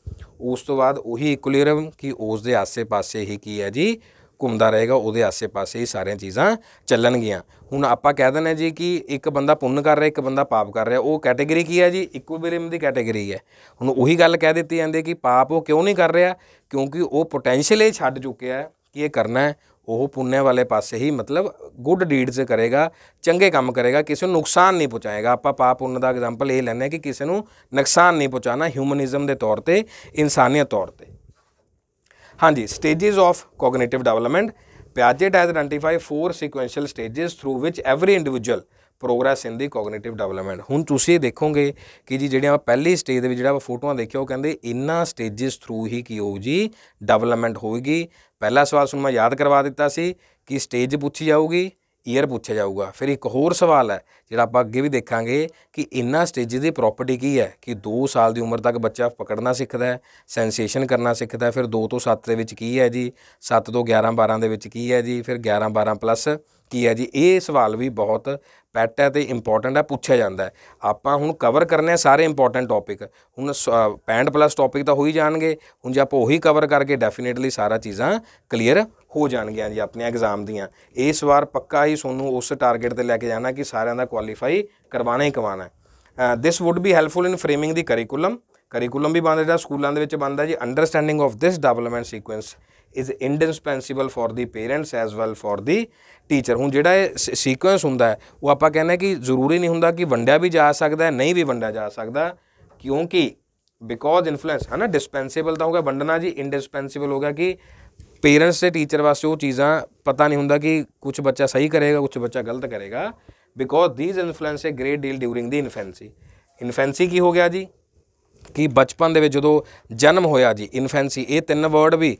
ਉਸ ਤੋਂ ਬਾਅਦ ਉਹੀ ਇਕੁਲੀਰਮ ਕਿ ਉਸ ਦੇ ਆਸ ਪਾਸੇ ਹੀ ਕੀ ਹੈ ਜੀ ਘੁੰਮਦਾ ਰਹੇਗਾ ਉਹਦੇ ਆਸੇ-ਪਾਸੇ ਹੀ ਸਾਰੀਆਂ ਚੀਜ਼ਾਂ ਚੱਲਣਗੀਆਂ ਹੁਣ ਆਪਾਂ ਕਹਿ ਦਿੰਦੇ ਜੀ ਕਿ ਇੱਕ ਬੰਦਾ ਪੁੰਨ ਕਰ ਰਿਹਾ ਇੱਕ ਬੰਦਾ ਪਾਪ ਕਰ ਰਿਹਾ ਉਹ ਕੈਟਾਗਰੀ ਕੀ ਹੈ ਜੀ ਇਕੁਇਬਰੀਅਮ ਦੀ ਕੈਟਾਗਰੀ ਹੈ ਹੁਣ ਉਹੀ ਗੱਲ ਕਹਿ ਦਿੱਤੀ ਜਾਂਦੀ ਕਿ ਪਾਪ ਉਹ ਕਿਉਂ ਨਹੀਂ ਕਰ ਰਿਹਾ ਕਿਉਂਕਿ ਉਹ ਪੋਟੈਂਸ਼ੀਅਲ ਹੀ ਛੱਡ ਚੁੱਕਿਆ ਹੈ ਕਿ ਇਹ ਕਰਨਾ ਹੈ ਉਹ ਪੁੰਨੇ ਵਾਲੇ ਪਾਸੇ ਹੀ ਮਤਲਬ ਗੁੱਡ ਡੀਡਸ ਕਰੇਗਾ ਚੰਗੇ ਕੰਮ ਕਰੇਗਾ ਕਿਸੇ ਨੂੰ ਨੁਕਸਾਨ ਨਹੀਂ ਪਹੁੰਚਾਏਗਾ ਆਪਾਂ ਪਾਪ ਪੁੰਨ ਦਾ ਐਗਜ਼ਾਮਪਲ ਇਹ ਲੈਣਾ ਕਿ ਕਿਸੇ ਨੂੰ ਨੁਕਸਾਨ ਨਹੀਂ ਪਹੁੰਚਾਣਾ ਹਿਊਮਨਿਜ਼ਮ ਦੇ ਤੌਰ ਤੇ ਇਨਸਾਨੀਅਤ ਤੌਰ ਤੇ ਹਾਂਜੀ stages of cognitive development Piaget has identify four sequential stages through which every individual progress in the cognitive development ਹੁਣ ਤੁਸੀਂ ਦੇਖੋਗੇ ਕਿ ਜੀ ਜਿਹੜੀਆਂ ਪਹਿਲੀ ਸਟੇਜ ਦੇ ਵਿੱਚ ਜਿਹੜਾ ਫੋਟੋਆਂ ਦੇਖਿਆ ਉਹ ਕਹਿੰਦੇ ਇਨ੍ਹਾਂ ਸਟੇजेस ਥਰੂ ਹੀ ਕੀ ਹੋਊ ਜੀ ਡਵੈਲਪਮੈਂਟ ਹੋਏਗੀ ਪਹਿਲਾ ਸਵਾਲ ਤੁਹਾਨੂੰ ਮੈਂ ਯਾਦ ਕਰਵਾ ਦਿੱਤਾ ਸੀ ਕਿ ਸਟੇਜ ਪੁੱਛੀ ਜਾਊਗੀ ਈਅਰ ਪੁੱਛਿਆ ਜਾਊਗਾ ਫਿਰ ਇੱਕ ਹੋਰ ਸਵਾਲ ਹੈ ਜਿਹੜਾ ਆਪਾਂ ਅੱਗੇ ਵੀ ਦੇਖਾਂਗੇ ਕਿ ਇੰਨਾ ਸਟੇਜ ਦੀ ਪ੍ਰਾਪਰਟੀ ਕੀ ਹੈ ਕਿ 2 ਸਾਲ ਦੀ ਉਮਰ ਤੱਕ ਬੱਚਾ ਪਕੜਨਾ ਸਿੱਖਦਾ ਹੈ ਸੈਂਸੇਸ਼ਨ ਕਰਨਾ ਸਿੱਖਦਾ ਹੈ ਫਿਰ 2 ਤੋਂ 7 ਦੇ ਵਿੱਚ ਕੀ ਹੈ ਜੀ 7 ਤੋਂ 11 12 ਦੇ ਵਿੱਚ ਕੀ ਹੈ ਜੀ ਫਿਰ 11 12 ਪਲੱਸ ਕੀ ਹੈ ਜੀ ਇਹ ਸਵਾਲ ਵੀ ਬਹੁਤ ਪੈਟ ਹੈ ਤੇ ਇੰਪੋਰਟੈਂਟ ਹੈ ਪੁੱਛਿਆ ਜਾਂਦਾ ਹੈ ਆਪਾਂ ਹੁਣ ਕਵਰ ਕਰਨੇ ਸਾਰੇ ਇੰਪੋਰਟੈਂਟ ਟੌਪਿਕ ਹੁਣ 65 ਪਲੱਸ ਟੌਪਿਕ ਤਾਂ ਹੋ ਹੀ ਜਾਣਗੇ ਹੁਣ ਜੇ ਆਪਾਂ ਉਹੀ ਕਵਰ ਕਰਕੇ ਡੈਫੀਨਿਟਲੀ ਸਾਰਾ ਚੀਜ਼ਾਂ ਕਲੀਅਰ ਹੋ ਜਾਣਗੀਆਂ ਜੀ ਆਪਣੇ ਐਗਜ਼ਾਮ ਦੀਆਂ ਇਸ ਵਾਰ ਪੱਕਾ ਹੀ ਤੁਹਾਨੂੰ ਉਸ ਟਾਰਗੇਟ ਤੇ ਲੈ ਕੇ ਜਾਣਾ ਕਿ ਸਾਰਿਆਂ ਦਾ ਕੁਆਲੀਫਾਈ ਕਰਵਾਣਾ ਹੀ ਕਰਵਾਣਾ this would be helpful in framing the curriculum curriculum ਵੀ ਬਣਦਾ ਜਿਹੜਾ ਸਕੂਲਾਂ ਦੇ ਵਿੱਚ ਬਣਦਾ ਜੀ understanding of this development sequence is indispensable for the parents as well for the teacher ਹੁਣ ਜਿਹੜਾ ਇਹ ਸੀਕੁਐਂਸ ਹੁੰਦਾ ਹੈ ਉਹ ਆਪਾਂ ਕਹਿੰਦੇ ਕਿ ਜ਼ਰੂਰੀ ਨਹੀਂ ਹੁੰਦਾ ਕਿ ਵੰਡਿਆ ਵੀ ਜਾ ਸਕਦਾ ਹੈ ਨਹੀਂ ਵੀ ਵੰਡਿਆ ਜਾ ਸਕਦਾ ਕਿਉਂਕਿ ਬਿਕੋਜ਼ ਇਨਫਲੂਐਂਸ ਹੈ ਨਾ ਡਿਸਪੈਂਸੇਬਲ ਤਾਂ ਹੋਗਾ ਵੰਡਣਾ ਜੀ ਇੰਡਿਸਪੈਂਸੀਬਲ ਹੋ ਗਿਆ ਕਿ ਪੇਰੈਂਟਸ ਤੇ ਟੀਚਰ ਵਾਸਤੇ ਉਹ ਚੀਜ਼ਾਂ ਪਤਾ ਨਹੀਂ ਹੁੰਦਾ ਕਿ ਕੁਝ ਬੱਚਾ ਸਹੀ ਕਰੇਗਾ ਕੁਝ ਬੱਚਾ ਗਲਤ ਕਰੇਗਾ because these influence a great deal during the infancy infancy ਕੀ ਹੋ ਗਿਆ ਜੀ ਕਿ ਬਚਪਨ ਦੇ ਵਿੱਚ ਜਦੋਂ ਜਨਮ ਹੋਇਆ ਜੀ ਇਨਫੈਂਸੀ ਇਹ ਤਿੰਨ ਵਰਡ ਵੀ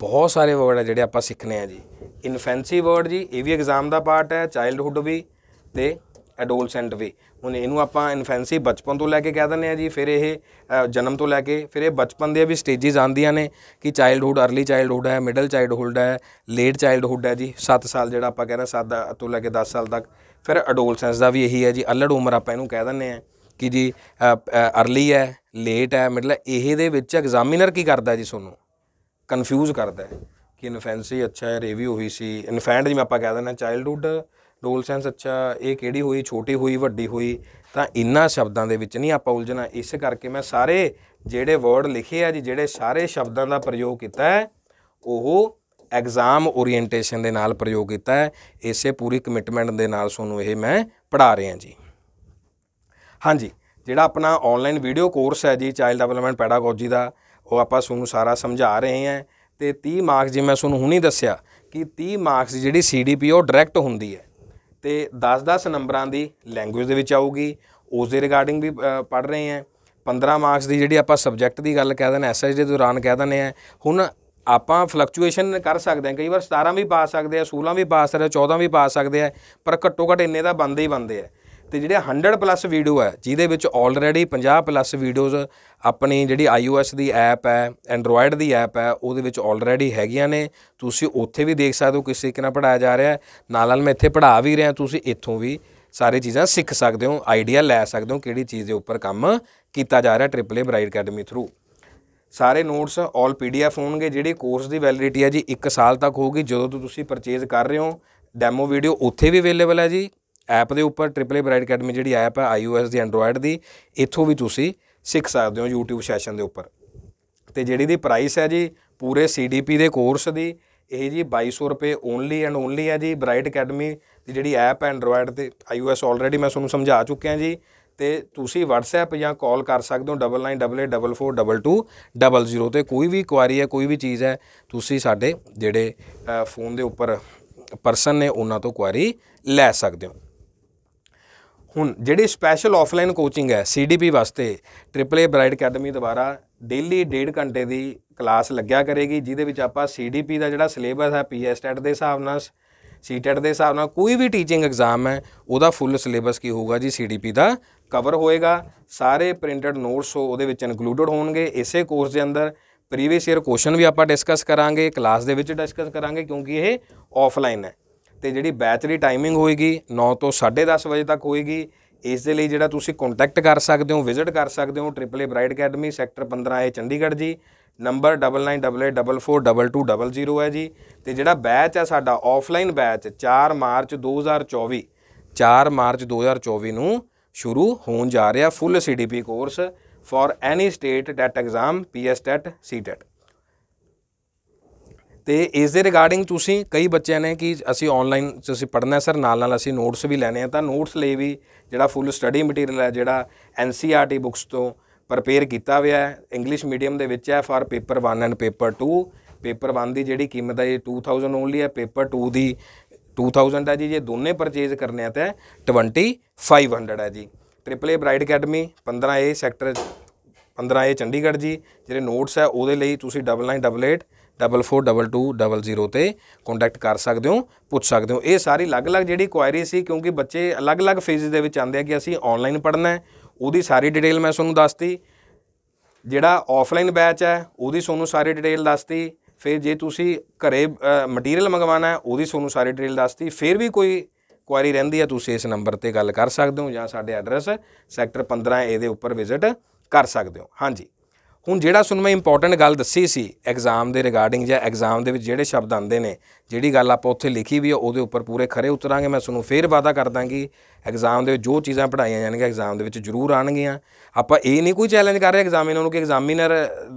ਬਹੁਤ ਸਾਰੇ ਵਰਡ ਆ ਜਿਹੜੇ ਆਪਾਂ ਸਿੱਖਨੇ ਆ ਜੀ ਇਨਫੈਂਸੀ ਵਰਡ ਜੀ ਇਹ ਵੀ ਐਗਜ਼ਾਮ ਦਾ ਪਾਰਟ ਹੈ ਚਾਈਲਡਹੂਡ ਵੀ ਤੇ ਐਡੋਲਸੈਂਟ ਵੀ ਹੁਣ ਇਹਨੂੰ ਆਪਾਂ ਇਨਫੈਂਸੀ ਬਚਪਨ ਤੋਂ ਲੈ ਕੇ ਕਹਿ ਦਿੰਦੇ ਆ ਜੀ ਫਿਰ ਇਹ ਜਨਮ ਤੋਂ ਲੈ ਕੇ ਫਿਰ ਇਹ ਬਚਪਨ ਦੇ ਵੀ ਸਟੇਜਸ ਆਉਂਦੀਆਂ ਨੇ ਕਿ ਚਾਈਲਡਹੂਡ अर्ਲੀ ਚਾਈਲਡਹੂਡ ਹੈ ਮਿਡਲ ਚਾਈਲਡਹੂਡ ਹੈ ਲੇਟ ਚਾਈਲਡਹੂਡ ਹੈ ਜੀ 7 ਸਾਲ ਜਿਹੜਾ ਆਪਾਂ ਕਹਿੰਦੇ 7 ਤੋਂ ਲੈ ਕੇ 10 ਸਾਲ ਤੱਕ ਫਿਰ ਐਡੋਲਸੈਂਸ ਦਾ ਵੀ ਇਹੀ ਹੈ ਜੀ ਅਲੜ ਉਮਰ ਆਪਾਂ ਇਹਨੂੰ ਕਹਿ ਦਿੰਦੇ ਆ ਕਿ ਜੀ अर्ਲੀ ਹੈ ਲੇਟ ਹੈ ਮਿਡਲ ਇਹ ਦੇ ਵਿੱਚ ਐਗਜ਼ਾਮੀਨਰ ਕੀ ਕਰਦਾ ਜੀ ਤੁਹਾਨੂੰ ਕਨਫਿਊਜ਼ ਕਰਦਾ ਹੈ ਕਿ ਇਨਫੈਂਸੀ ਅੱਛਾ ਹੈ ਰੇਵੀ ਹੋਈ ਸੀ ਇਨਫੈਂਟ ਜਿਵੇਂ ਆਪਾਂ ਕਹਿ ਦਿੰਦੇ ਚਾਈਲਡਹੂਡ ਡੋਲਸੈਂਸ ਅੱਛਾ ਇਹ ਕਿਹੜੀ ਹੋਈ ਛੋਟੀ ਹੋਈ ਵੱਡੀ ਹੋਈ ਤਾਂ ਇੰਨਾ ਸ਼ਬਦਾਂ ਦੇ ਵਿੱਚ ਨਹੀਂ ਆਪਾਂ ਉਲਝਣਾ ਇਸ ਕਰਕੇ ਮੈਂ ਸਾਰੇ ਜਿਹੜੇ ਵਰਡ ਲਿਖੇ ਆ ਜੀ ਜਿਹੜੇ ਸਾਰੇ ਸ਼ਬਦਾਂ ਦਾ ਪ੍ਰਯੋਗ ਕੀਤਾ ਹੈ ਉਹ ਐਗਜ਼ਾਮ ਓਰੀਐਂਟੇਸ਼ਨ ਦੇ ਨਾਲ ਪ੍ਰਯੋਗ ਕੀਤਾ ਹੈ ਇਸੇ ਪੂਰੀ ਕਮਿਟਮੈਂਟ ਦੇ ਨਾਲ ਤੁਹਾਨੂੰ ਇਹ ਮੈਂ ਪੜਾ ਰਿਹਾ ਜੀ ਹਾਂਜੀ ਜਿਹੜਾ ਆਪਣਾ ਆਨਲਾਈਨ ਵੀਡੀਓ ਕੋਰਸ ਹੈ ਜੀ ਚਾਈਲਡ ਡਿਵੈਲਪਮੈਂਟ ਪੈਡਾਗੋਜੀ ਦਾ ਉਹ ਆਪਾਂ ਤੁਹਾਨੂੰ ਸਾਰਾ ਸਮਝਾ ਰਹੇ ਹਾਂ ਤੇ 30 ਮਾਰਕਸ ਜੇ ਮੈਂ ਤੁਹਾਨੂੰ ਹੁਣੀ ਦੱਸਿਆ ਕਿ 30 ਮਾਰਕਸ ਜਿਹੜੀ ਸੀਡੀਪੀ ਉਹ ਡਾਇਰੈਕਟ ਹੁੰਦੀ ਹੈ ਤੇ 10-10 ਨੰਬਰਾਂ ਦੀ ਲੈਂਗੁਏਜ ਦੇ ਵਿੱਚ ਆਊਗੀ ਉਸ ਦੇ ਰਿਗਾਰਡਿੰਗ ਵੀ ਪੜ ਰਹੇ ਹਾਂ 15 ਮਾਰਕਸ ਦੀ ਜਿਹੜੀ ਆਪਾਂ ਸਬਜੈਕਟ ਦੀ ਗੱਲ ਕਹਿ ਦਿੰਦੇ ਐਸਐਸ ਦੇ ਦੌਰਾਨ ਕਹਿ ਦਿੰਦੇ ਆ ਹੁਣ ਆਪਾਂ ਫਲਕਚੁਏਸ਼ਨ ਕਰ ਸਕਦੇ ਆ ਕਈ ਵਾਰ 17 ਵੀ ਪਾ ਸਕਦੇ ਆ 16 ਵੀ ਪਾ ਸਕਦੇ ਆ 14 ਵੀ ਪਾ ਸਕਦੇ ਆ ਪਰ ਘੱਟੋ ਘੱਟ ਇੰਨੇ ਦਾ ਬੰਦੇ ਹੀ ਬੰਦੇ ਆ ਤੇ ਜਿਹੜੇ 100 ਪਲੱਸ ਵੀਡੀਓ ਹੈ ਜਿਹਦੇ ਵਿੱਚ ਆਲਰੇਡੀ 50 ਪਲੱਸ ਵੀਡੀਓਜ਼ ਆਪਣੀ ਜਿਹੜੀ iOS ਦੀ ਐਪ ਹੈ Android ਦੀ ਐਪ ਹੈ ਉਹਦੇ ਵਿੱਚ ਆਲਰੇਡੀ ਹੈਗੀਆਂ ਨੇ ਤੁਸੀਂ ਉੱਥੇ ਵੀ ਦੇਖ ਸਕਦੇ ਹੋ ਕਿਸ ਤਰੀਕੇ ਨਾਲ ਪੜਾਇਆ ਜਾ ਰਿਹਾ ਹੈ ਨਾਲ ਨਾਲ ਮੈਂ ਇੱਥੇ ਪੜਾ ਵੀ ਰਿਹਾ ਤੁਸੀਂ ਇੱਥੋਂ ਵੀ ਸਾਰੇ ਚੀਜ਼ਾਂ ਸਿੱਖ ਸਕਦੇ ਹੋ ਆਈਡੀਆ ਲੈ ਸਕਦੇ ਹੋ ਕਿਹੜੀ ਚੀਜ਼ ਦੇ ਉੱਪਰ ਕੰਮ ਕੀਤਾ ਜਾ ਰਿਹਾ triple A bright academy through ਸਾਰੇ ਨੋਟਸ ਆਲ ਪੀਡੀਐਫ ਹੋਣਗੇ ਜਿਹੜੇ ਕੋਰਸ ਦੀ ਵੈਲਿਡਿਟੀ ਹੈ ਜੀ 1 ਸਾਲ ਤੱਕ ਹੋਊਗੀ ਜਦੋਂ ਤੋਂ ਤੁਸੀਂ ਪਰਚੇਜ਼ ਕਰ ਰਹੇ ਹੋ ਡੈਮੋ ਵੀਡੀਓ ਉੱਥੇ ਵੀ ਅਵੇਲੇਬਲ ਹੈ ਜੀ ਐਪ ਦੇ ਉੱਪਰ ਟ੍ਰਿਪਲ ਏ ਬ੍ਰਾਈਟ ਅਕੈਡਮੀ ਜਿਹੜੀ ਐਪ ਹੈ ਆਈਓਐਸ ਦੀ ਐਂਡਰੋਇਡ ਦੀ ਇੱਥੋਂ ਵੀ ਤੁਸੀਂ ਸਿੱਖ ਸਕਦੇ ਹੋ YouTube ਸੈਸ਼ਨ ਦੇ ਉੱਪਰ ਤੇ ਜਿਹੜੀ ਦੀ ਪ੍ਰਾਈਸ ਹੈ ਜੀ ਪੂਰੇ CDP ਦੇ ਕੋਰਸ ਦੀ ਇਹ ਜੀ 2200 ਰੁਪਏ ਓਨਲੀ ਐਂਡ ਓਨਲੀ ਹੈ ਜੀ ਬ੍ਰਾਈਟ ਅਕੈਡਮੀ ਦੀ ਜਿਹੜੀ ਐਪ ਹੈ ਐਂਡਰੋਇਡ ਤੇ ਆਈਓਐਸ ਆਲਰੇਡੀ ਮੈਂ ਤੁਹਾਨੂੰ ਸਮਝਾ ਚੁੱਕਿਆ ਜੀ ਤੇ ਤੁਸੀਂ WhatsApp ਜਾਂ ਕਾਲ ਕਰ ਸਕਦੇ ਹੋ 9988442200 ਤੇ ਕੋਈ ਵੀ ਕੁਆਰੀ ਹੈ ਕੋਈ ਵੀ ਚੀਜ਼ ਹੈ ਤੁਸੀਂ ਸਾਡੇ ਜਿਹੜੇ ਫੋਨ ਦੇ ਉੱਪਰ ਪਰਸਨ ਨੇ ਉਹਨਾਂ ਤੋਂ ਕੁਆਰੀ ਲੈ ਸਕਦੇ ਹੋ ਹੁਣ ਜਿਹੜੀ ਸਪੈਸ਼ਲ ਆਫਲਾਈਨ ਕੋਚਿੰਗ ਹੈ ਸੀਡੀਪੀ ਵਾਸਤੇ ਟ੍ਰਿਪਲ ਏ ਬ੍ਰਾਈਟ ਅਕੈਡਮੀ ਦੁਆਰਾ ਡੇਲੀ 1.5 ਘੰਟੇ ਦੀ ਕਲਾਸ ਲੱਗਿਆ ਕਰੇਗੀ ਜਿਹਦੇ ਵਿੱਚ ਆਪਾਂ ਸੀਡੀਪੀ ਦਾ ਜਿਹੜਾ ਸਿਲੇਬਸ ਹੈ ਪੀਐਸਟੈਟ e ਦੇ ਹਿਸਾਬ ਨਾਲ ਸੀਟੈਟ e ਦੇ ਹਿਸਾਬ ਨਾਲ ਕੋਈ ਵੀ ਟੀਚਿੰਗ ਐਗਜ਼ਾਮ ਹੈ ਉਹਦਾ ਫੁੱਲ ਸਿਲੇਬਸ ਕੀ ਹੋਊਗਾ ਜੀ ਸੀਡੀਪੀ ਦਾ ਕਵਰ ਹੋਏਗਾ ਸਾਰੇ ਪ੍ਰਿੰਟਡ ਨੋਟਸ ਉਹਦੇ ਵਿੱਚ ਇਨਕਲੂਡਡ ਹੋਣਗੇ ਇਸੇ ਕੋਰਸ ਦੇ ਅੰਦਰ ਪ੍ਰੀਵੀਅਸ ਈਅਰ ਕੁਐਸਚਨ ਵੀ ਆਪਾਂ ਡਿਸਕਸ ਕਰਾਂਗੇ ਕਲਾਸ ਦੇ ਵਿੱਚ ਡਿਸਕਸ ਕਰਾਂਗੇ ਕਿਉਂਕਿ ਇਹ ਆਫਲਾਈਨ ਹੈ ਤੇ ਜਿਹੜੀ ਬੈਚ ਦੀ ਟਾਈਮਿੰਗ ਹੋਏਗੀ 9 ਤੋਂ 10:30 ਵਜੇ ਤੱਕ ਹੋਏਗੀ ਇਸ ਦੇ ਲਈ ਜਿਹੜਾ ਤੁਸੀਂ ਕੰਟੈਕਟ ਕਰ ਸਕਦੇ ਹੋ ਵਿਜ਼ਿਟ ਕਰ ਸਕਦੇ ਹੋ triple A bright academy sector 15 A Chandigarh ਜੀ ਨੰਬਰ 9988442200 ਹੈ ਜੀ ਤੇ ਜਿਹੜਾ ਬੈਚ ਹੈ ਸਾਡਾ ਆਫਲਾਈਨ ਬੈਚ 4 ਮਾਰਚ 2024 4 ਮਾਰਚ 2024 ਨੂੰ ਸ਼ੁਰੂ ਹੋਣ ਜਾ ਰਿਹਾ full CDP course for any state TET exam PS TET CTET ਤੇ ਇਸ ਦੇ ਰਿਗਾਰਡਿੰਗ ਤੁਸੀਂ ਕਈ ਬੱਚਿਆਂ ਨੇ ਕਿ ਅਸੀਂ ਆਨਲਾਈਨ ਤੁਸੀਂ ਪੜ੍ਹਨਾ ਸਰ ਨਾਲ ਨਾਲ ਅਸੀਂ ਨੋਟਸ ਵੀ ਲੈਣੇ ਆ ਤਾਂ ਨੋਟਸ ਲਈ ਵੀ ਜਿਹੜਾ ਫੁੱਲ ਸਟੱਡੀ ਮਟੀਰੀਅਲ ਹੈ ਜਿਹੜਾ ਐਨਸੀਆਰਟੀ ਬੁక్స్ e ਤੋਂ ਪ੍ਰਪੇਅਰ ਕੀਤਾ ਹੋਇਆ ਹੈ ਇੰਗਲਿਸ਼ ਮੀਡੀਅਮ ਦੇ ਵਿੱਚ ਹੈ for paper 1 and paper 2 paper 1 ਦੀ ਜਿਹੜੀ ਕੀਮਤ ਹੈ ਇਹ 2000 ਓਨਲੀ ਹੈ ਪੇਪਰ 2 ਦੀ 2000 ਹੈ ਜੀ ਜੇ ਦੋਨੇ ਪਰਚੇਜ਼ ਕਰਨੇ ਆ ਤਾਂ 2500 ਹੈ ਜੀ triple A bright academy 15 A sector 15 A Chandigarh ਜੀ ਜਿਹੜੇ ਨੋਟਸ ਹੈ ਉਹਦੇ ਲਈ ਤੁਸੀਂ 9988 442200 ਤੇ ਕੰਟੈਕਟ ਕਰ ਸਕਦੇ ਹੋ ਪੁੱਛ ਸਕਦੇ ਹੋ ਇਹ ਸਾਰੀ ਅਲੱਗ-ਅਲੱਗ ਜਿਹੜੀ ਕੁਆਇਰੀ ਸੀ ਕਿਉਂਕਿ ਬੱਚੇ ਅਲੱਗ-ਅਲੱਗ ਫੇਜ਼ ਦੇ ਵਿੱਚ ਆਉਂਦੇ ਆ ਕਿ ਅਸੀਂ ਆਨਲਾਈਨ ਪੜ੍ਹਨਾ ਹੈ ਉਹਦੀ ਸਾਰੀ ਡਿਟੇਲ ਮੈਂ ਤੁਹਾਨੂੰ ਦੱਸਤੀ ਜਿਹੜਾ ਆਫਲਾਈਨ ਬੈਚ ਹੈ ਉਹਦੀ ਤੁਹਾਨੂੰ ਸਾਰੀ ਡਿਟੇਲ ਦੱਸਤੀ ਫਿਰ ਜੇ ਤੁਸੀਂ ਘਰੇ ਮਟੀਰੀਅਲ ਮੰਗਵਾਉਣਾ ਹੈ ਉਹਦੀ ਤੁਹਾਨੂੰ ਸਾਰੀ ਡਿਟੇਲ ਦੱਸਤੀ ਫਿਰ ਵੀ ਕੋਈ ਕੁਆਇਰੀ ਰਹਿੰਦੀ ਹੈ ਤੁਸੀਂ ਇਸ ਨੰਬਰ ਤੇ ਗੱਲ ਕਰ ਸਕਦੇ ਹੋ ਜਾਂ ਸਾਡੇ ਐਡਰੈਸ ਸੈਕਟਰ 15 ਏ ਦੇ ਉੱਪਰ ਵਿਜ਼ਿਟ ਕਰ ਸਕਦੇ ਹੋ ਹਾਂਜੀ ਹੁਣ ਜਿਹੜਾ ਤੁਹਾਨੂੰ ਮੈਂ ਇੰਪੋਰਟੈਂਟ ਗੱਲ ਦੱਸੀ ਸੀ ਐਗਜ਼ਾਮ ਦੇ ਰਿਗਾਰਡਿੰਗ ਜਾਂ ਐਗਜ਼ਾਮ ਦੇ ਵਿੱਚ ਜਿਹੜੇ ਸ਼ਬਦ ਆਉਂਦੇ ਨੇ ਜਿਹੜੀ ਗੱਲ ਆਪਾਂ ਉੱਥੇ ਲਿਖੀ ਵੀ ਹੈ ਉਹਦੇ ਉੱਪਰ ਪੂਰੇ ਖਰੇ ਉਤਰਾਂਗੇ ਮੈਂ ਤੁਹਾਨੂੰ ਫੇਰ ਵਾਅਦਾ ਕਰਦਾ ਕਿ ਐਗਜ਼ਾਮ ਦੇ ਵਿੱਚ ਜੋ ਚੀਜ਼ਾਂ ਪੜਾਈਆਂ ਜਾਣਗੀਆਂ ਐਗਜ਼ਾਮ ਦੇ ਵਿੱਚ ਜ਼ਰੂਰ ਆਣਗੀਆਂ ਆਪਾਂ ਇਹ ਨਹੀਂ ਕੋਈ ਚੈਲੰਜ ਕਰ ਰਹੇ ਐਗਜ਼ਾਮਿਨਰ ਨੂੰ ਕਿ ਐਗਜ਼ਾਮਿਨਰ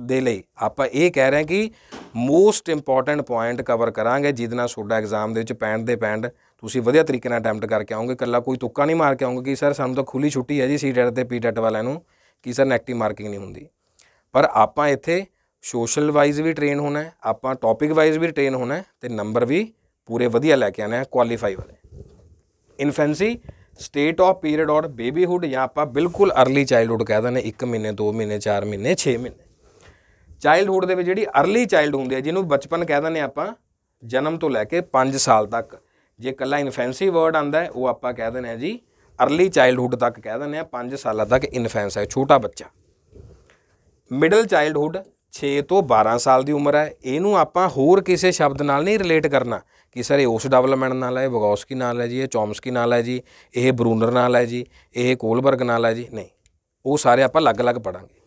ਦੇ ਲਈ ਆਪਾਂ ਇਹ ਕਹਿ ਰਹੇ ਕਿ ਮੋਸਟ ਇੰਪੋਰਟੈਂਟ ਪੁਆਇੰਟ ਕਵਰ ਕਰਾਂਗੇ ਜਿਹਦੇ ਨਾਲ ਤੁਹਾਡਾ ਐਗਜ਼ਾਮ ਦੇ ਵਿੱਚ ਪੈਂਡ ਦੇ ਪੈਂਡ ਤੁਸੀਂ ਵਧੀਆ ਤਰੀਕੇ ਨਾਲ ਅਟੈਂਪਟ ਕਰਕੇ ਆਉਂਗੇ ਕੱਲਾ ਕੋਈ ਤੁੱਕਾ ਨਹੀਂ ਮਾਰ ਕੇ ਆਉਂਗੇ ਕਿ ਸਰ ਸਾਨੂੰ ਤਾਂ ਖੁੱਲੀ ਛੁੱਟੀ ਹੈ ਜੀ ਸੀ ਤੇ ਪੀ ਵਾਲਿਆਂ ਨੂੰ ਕਿ ਸਰ ਨੈਗੇਟਿਵ ਮਾਰਕਿੰਗ ਨਹੀਂ ਹੁੰਦੀ ਪਰ ਆਪਾਂ ਇੱਥੇ ਸੋਸ਼ਲ ਵਾਈਜ਼ ਵੀ ਟ੍ਰੇਨ ਹੋਣਾ ਹੈ ਆਪਾਂ ਟੌਪਿਕ ਵਾਈਜ਼ ਵੀ ਟ੍ਰੇਨ ਹੋਣਾ ਹੈ ਤੇ ਨੰਬਰ ਵੀ ਪੂਰੇ ਵਧੀਆ ਲੈ ਕੇ ਆਣਾ ਹੈ ਕੁਆਲੀਫਾਈ ਵਾਲੇ ਇਨਫੈਂਸੀ ਸਟੇਟ ਆਫ ਪੀਰੀਅਡ ਔਰ ਬੇਬੀਹੂਡ ਜਾਂ ਆਪਾਂ ਬਿਲਕੁਲ अर्ਲੀ ਚਾਈਲਡਹੂਡ ਕਹਿ ਦਿੰਦੇ 1 ਮਹੀਨੇ 2 ਮਹੀਨੇ 4 ਮਹੀਨੇ 6 ਮਹੀਨੇ ਚਾਈਲਡਹੂਡ ਦੇ ਵਿੱਚ ਜਿਹੜੀ अर्ਲੀ ਚਾਈਲਡ ਹੁੰਦੀ ਹੈ ਜਿਹਨੂੰ ਬਚਪਨ ਕਹਿ ਦਿੰਦੇ ਆਪਾਂ ਜਨਮ ਤੋਂ ਲੈ ਕੇ 5 ਸਾਲ ਤੱਕ ਜੇ ਕੱਲਾ ਇਨਫੈਂਸੀ ਵਰਡ ਆਂਦਾ ਹੈ ਉਹ ਆਪਾਂ ਕਹਿ ਦਿੰਦੇ ਆ ਜੀ अर्ਲੀ ਚਾਈਲਡਹੂਡ ਤੱਕ ਕਹਿ ਦਿੰਦੇ ਆ 5 ਸਾਲਾਂ ਤੱਕ ਇਨਫੈਂਸ ਹੈ ਛੋਟਾ ਬੱਚਾ ਮਿਡਲ ਚਾਈਲਡਹੂਡ 6 ਤੋਂ 12 ਸਾਲ ਦੀ ਉਮਰ ਹੈ ਇਹਨੂੰ ਆਪਾਂ ਹੋਰ ਕਿਸੇ ਸ਼ਬਦ ਨਾਲ ਨਹੀਂ ਰਿਲੇਟ ਕਰਨਾ ਕਿ ਸਰ ਇਹ ਉਸ ਡਵਲਪਮੈਂਟ ਨਾਲ ਹੈ ਇਹ ਬਗੌਸਕੀ ਨਾਲ ਹੈ ਜੀ ਇਹ ਚੌਮਸਕੀ ਨਾਲ ਹੈ ਜੀ ਇਹ ਬਰੂਨਰ ਨਾਲ ਹੈ ਜੀ ਇਹ ਕੋਲਬਰਗ ਨਾਲ ਹੈ ਜੀ ਨਹੀਂ ਉਹ ਸਾਰੇ ਆਪਾਂ ਅਲੱਗ-ਅਲੱਗ ਪੜਾਂਗੇ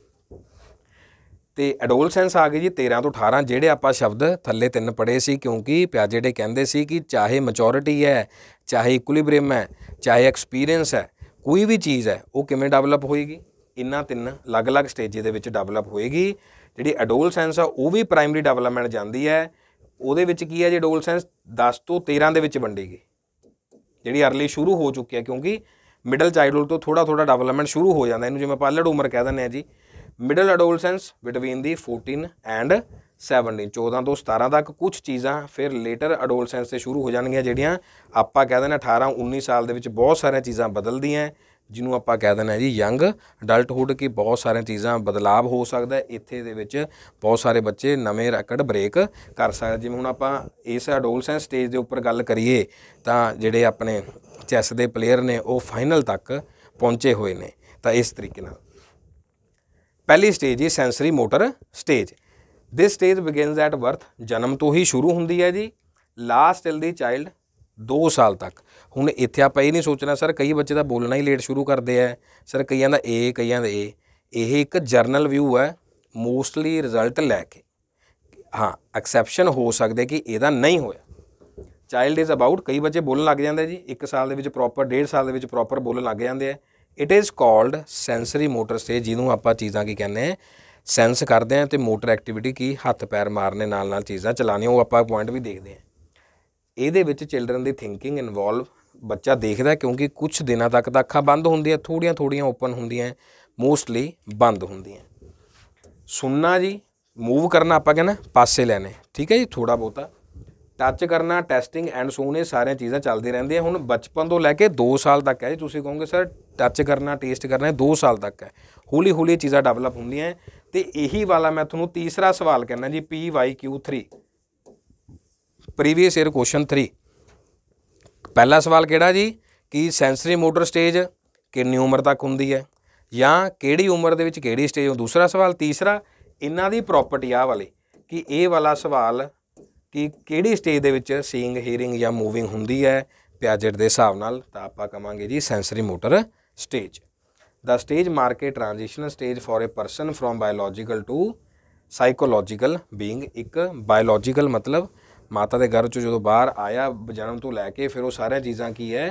ਤੇ ਐਡੋਲਸੈਂਸ ਆ ਗਈ ਜੀ 13 ਤੋਂ 18 ਜਿਹੜੇ ਆਪਾਂ ਸ਼ਬਦ ਥੱਲੇ ਤਿੰਨ ਪੜੇ ਸੀ ਕਿਉਂਕਿ ਪਿਆਜੇਡੇ ਕਹਿੰਦੇ ਸੀ ਕਿ ਚਾਹੇ ਮੈਚੋਰਿਟੀ ਹੈ ਚਾਹੇ ਇਕੁਇਲਿਬ੍ਰਿਮ ਹੈ ਚਾਹੇ ਐਕਸਪੀਰੀਅੰਸ ਹੈ ਕੋਈ ਵੀ ਚੀਜ਼ ਹੈ ਉਹ ਕਿਵੇਂ ਡਵੈਲਪ ਹੋਏਗੀ ਇਹਨਾਂ ਤਿੰਨ ਅਲੱਗ-ਅਲੱਗ ਸਟੇਜੇ ਦੇ ਵਿੱਚ ਡਵੈਲਪ ਹੋਏਗੀ ਜਿਹੜੀ ਐਡੋਲਸੈਂਸ ਆ ਉਹ ਵੀ ਪ੍ਰਾਇਮਰੀ ਡਵੈਲਪਮੈਂਟ ਜਾਂਦੀ ਹੈ ਉਹਦੇ ਵਿੱਚ ਕੀ ਹੈ ਜੀ ਐਡੋਲਸੈਂਸ 10 ਤੋਂ 13 ਦੇ ਵਿੱਚ ਵੰਡੇਗੀ ਜਿਹੜੀ अर्ਲੀ ਸ਼ੁਰੂ ਹੋ ਚੁੱਕੀ ਹੈ ਕਿਉਂਕਿ ਮਿਡਲ ਚਾਈਲਡਹੂਡ ਤੋਂ ਥੋੜਾ ਥੋੜਾ ਡਵੈਲਪਮੈਂਟ ਸ਼ੁਰੂ ਹੋ ਜਾਂਦਾ ਇਹਨੂੰ ਜਿਵੇਂ ਪਾਲੜ ਉਮਰ ਕਹਿ ਦਿੰਦੇ ਆ ਜੀ middle adolescence between the 14 and 17 14 ਤੋਂ 17 ਤੱਕ ਕੁਝ ਚੀਜ਼ਾਂ ਫਿਰ ਲੇਟਰ ਐਡੋਲਸੈਂਸ ਤੇ ਸ਼ੁਰੂ ਹੋ ਜਾਣਗੀਆਂ ਜਿਹੜੀਆਂ ਆਪਾਂ ਕਹਿ ਦਿੰਦੇ 18 19 ਸਾਲ ਦੇ ਵਿੱਚ ਬਹੁਤ ਸਾਰੀਆਂ ਚੀਜ਼ਾਂ ਬਦਲਦੀਆਂ ਜਿਹਨੂੰ ਆਪਾਂ ਕਹਿ ਦਿੰਦੇ ਆ ਜੀ ਯੰਗ ਅਡਲਟਹੁੱਡ ਕੀ ਬਹੁਤ ਸਾਰੀਆਂ ਚੀਜ਼ਾਂ ਬਦਲਾਅ ਹੋ ਸਕਦਾ ਇੱਥੇ ਦੇ ਵਿੱਚ ਬਹੁਤ ਸਾਰੇ ਬੱਚੇ ਨਵੇਂ ਰੈਕਡ ਬ੍ਰੇਕ ਕਰ ਸਕਦੇ ਜਿਵੇਂ ਹੁਣ ਆਪਾਂ ਇਸ ਐਡੋਲਸੈਂਸ ਸਟੇਜ ਦੇ ਉੱਪਰ ਗੱਲ ਕਰੀਏ ਤਾਂ ਜਿਹੜੇ ਆਪਣੇ ਚੈਸ ਦੇ ਪਲੇਅਰ ਨੇ ਉਹ ਫਾਈਨਲ ਤੱਕ ਪਹੁੰਚੇ ਹੋਏ ਨੇ ਤਾਂ ਇਸ ਤਰੀਕੇ ਨਾਲ ਪਹਿਲੀ ਸਟੇਜ ਹੈ sensory motor stage this stage begins at birth ਜਨਮ ਤੋਂ ਹੀ ਸ਼ੁਰੂ ਹੁੰਦੀ ਹੈ ਜੀ ਲਾਸਟ ਟਿਲ ਦੀ ਚਾਈਲਡ 2 ਸਾਲ ਤੱਕ ਹੁਣ ਇੱਥੇ ਆਪਾਂ ਇਹ ਨਹੀਂ ਸੋਚਣਾ ਸਰ ਕਈ ਬੱਚੇ ਤਾਂ ਬੋਲਣਾ ਹੀ ਲੇਟ ਸ਼ੁਰੂ ਕਰਦੇ ਆ ਸਰ ਕਈਆਂ ਦਾ ਏ ਕਈਆਂ ਦਾ ਏ ਇਹ ਇੱਕ ਜਰਨਲ ਵਿਊ ਹੈ ਮੋਸਟਲੀ ਰਿਜ਼ਲਟ ਲੈ ਕੇ ਹਾਂ ਐਕਸੈਪਸ਼ਨ ਹੋ ਸਕਦੇ ਕਿ ਇਹਦਾ ਨਹੀਂ ਹੋਇਆ ਚਾਈਲਡ ਇਜ਼ ਅਬਾਊਟ ਕਈ ਬੱਚੇ ਬੋਲਣ ਲੱਗ ਜਾਂਦੇ ਜੀ 1 ਸਾਲ ਦੇ ਵਿੱਚ ਪ੍ਰੋਪਰ 1.5 ਸਾਲ ਦੇ ਵਿੱਚ ਪ੍ਰੋਪਰ ਬੋਲਣ ਲੱਗ ਜਾਂਦੇ ਆ it is called sensory motor stage ਜਿਹਨੂੰ ਆਪਾਂ ਚੀਜ਼ਾਂ ਕੀ ਕਹਿੰਦੇ ਆ ਸੈਂਸ ਕਰਦੇ ਆ ਤੇ ਮੋਟਰ ਐਕਟੀਵਿਟੀ ਕੀ ਹੱਥ ਪੈਰ ਮਾਰਨੇ ਨਾਲ ਨਾਲ ਚੀਜ਼ਾਂ ਚਲਾਉਣੀਆਂ ਉਹ ਆਪਾਂ ਪੁਆਇੰਟ ਵੀ ਦੇਖਦੇ ਆ ਇਹਦੇ ਵਿੱਚ ਚਿਲड्रन ਦੀ ਥਿੰਕਿੰਗ ਇਨਵੋਲਵ ਬੱਚਾ ਦੇਖਦਾ ਕਿਉਂਕਿ ਕੁਝ ਦਿਨਾਂ ਤੱਕ ਤਾਂ ਅੱਖਾਂ ਬੰਦ ਹੁੰਦੀਆਂ ਥੋੜੀਆਂ ਥੋੜੀਆਂ ਓਪਨ ਹੁੰਦੀਆਂ ਮੋਸਟਲੀ ਬੰਦ ਹੁੰਦੀਆਂ ਸੁਣਨਾ ਜੀ ਮੂਵ ਕਰਨਾ ਆਪਾਂ ਕਹਿੰਦਾ ਪਾਸੇ ਲੈਣੇ ਠੀਕ ਹੈ ਜੀ ਥੋੜਾ ਬਹੁਤਾ ਟੱਚ ਕਰਨਾ ਟੈਸਟਿੰਗ ਐਂਡ ਸੋਨ ਇਹ ਸਾਰੀਆਂ ਚੀਜ਼ਾਂ ਚੱਲਦੀ ਰਹਿੰਦੀਆਂ ਹੁਣ ਬਚਪਨ ਤੋਂ ਲੈ ਕੇ 2 ਸਾਲ ਤੱਕ ਹੈ ਜੀ ਤੁਸੀਂ ਕਹੋਗੇ ਸਰ ਟੱਚ ਕਰਨਾ ਟੇਸਟ ਕਰਨਾ 2 ਸਾਲ ਤੱਕ ਹੈ ਹੌਲੀ ਹੌਲੀ ਚੀਜ਼ਾਂ ਡਿਵੈਲਪ ਹੁੰਦੀਆਂ ਤੇ ਇਹੀ ਵਾਲਾ ਮੈਂ ਤੁਹਾਨੂੰ ਤੀਸਰਾ ਸਵਾਲ ਕਹਿੰਦਾ ਜੀ PYQ3 ਪ੍ਰੀਵੀਅਸ ਇਅਰ ਕੁਐਸਚਨ 3 ਪਹਿਲਾ ਸਵਾਲ ਕਿਹੜਾ ਜੀ ਕਿ ਸੈਂਸਰੀ ਮੋਟਰ ਸਟੇਜ ਕਿੰਨੀ ਉਮਰ ਤੱਕ ਹੁੰਦੀ ਹੈ ਜਾਂ ਕਿਹੜੀ ਉਮਰ ਦੇ ਵਿੱਚ ਕਿਹੜੀ ਸਟੇਜ ਹੋ ਦੂਸਰਾ ਸਵਾਲ ਤੀਸਰਾ ਇਹਨਾਂ ਦੀ ਪ੍ਰਾਪਰਟੀ ਆ ਵਾਲੇ ਕਿ ਇਹ ਵਾਲਾ ਸਵਾਲ ਕਿ ਕਿਹੜੀ ਸਟੇਜ ਦੇ ਵਿੱਚ ਸੀਇੰਗ ਹੀਅਰਿੰਗ ਜਾਂ ਮੂਵਿੰਗ ਹੁੰਦੀ ਹੈ ਪਿਆਜਟ ਦੇ ਹਿਸਾਬ ਨਾਲ ਤਾਂ ਆਪਾਂ ਕਵਾਂਗੇ ਜੀ sensory motor stage the stage mark transitional stage for a person from biological to psychological being ਇੱਕ ਬਾਇਓਲੋਜੀਕਲ ਮਤਲਬ ਮਾਤਾ ਦੇ ਘਰ ਚੋਂ ਜਦੋਂ ਬਾਹਰ ਆਇਆ ਜਨਮ ਤੋਂ ਲੈ ਕੇ ਫਿਰ ਉਹ ਸਾਰੀਆਂ ਚੀਜ਼ਾਂ ਕੀ ਹੈ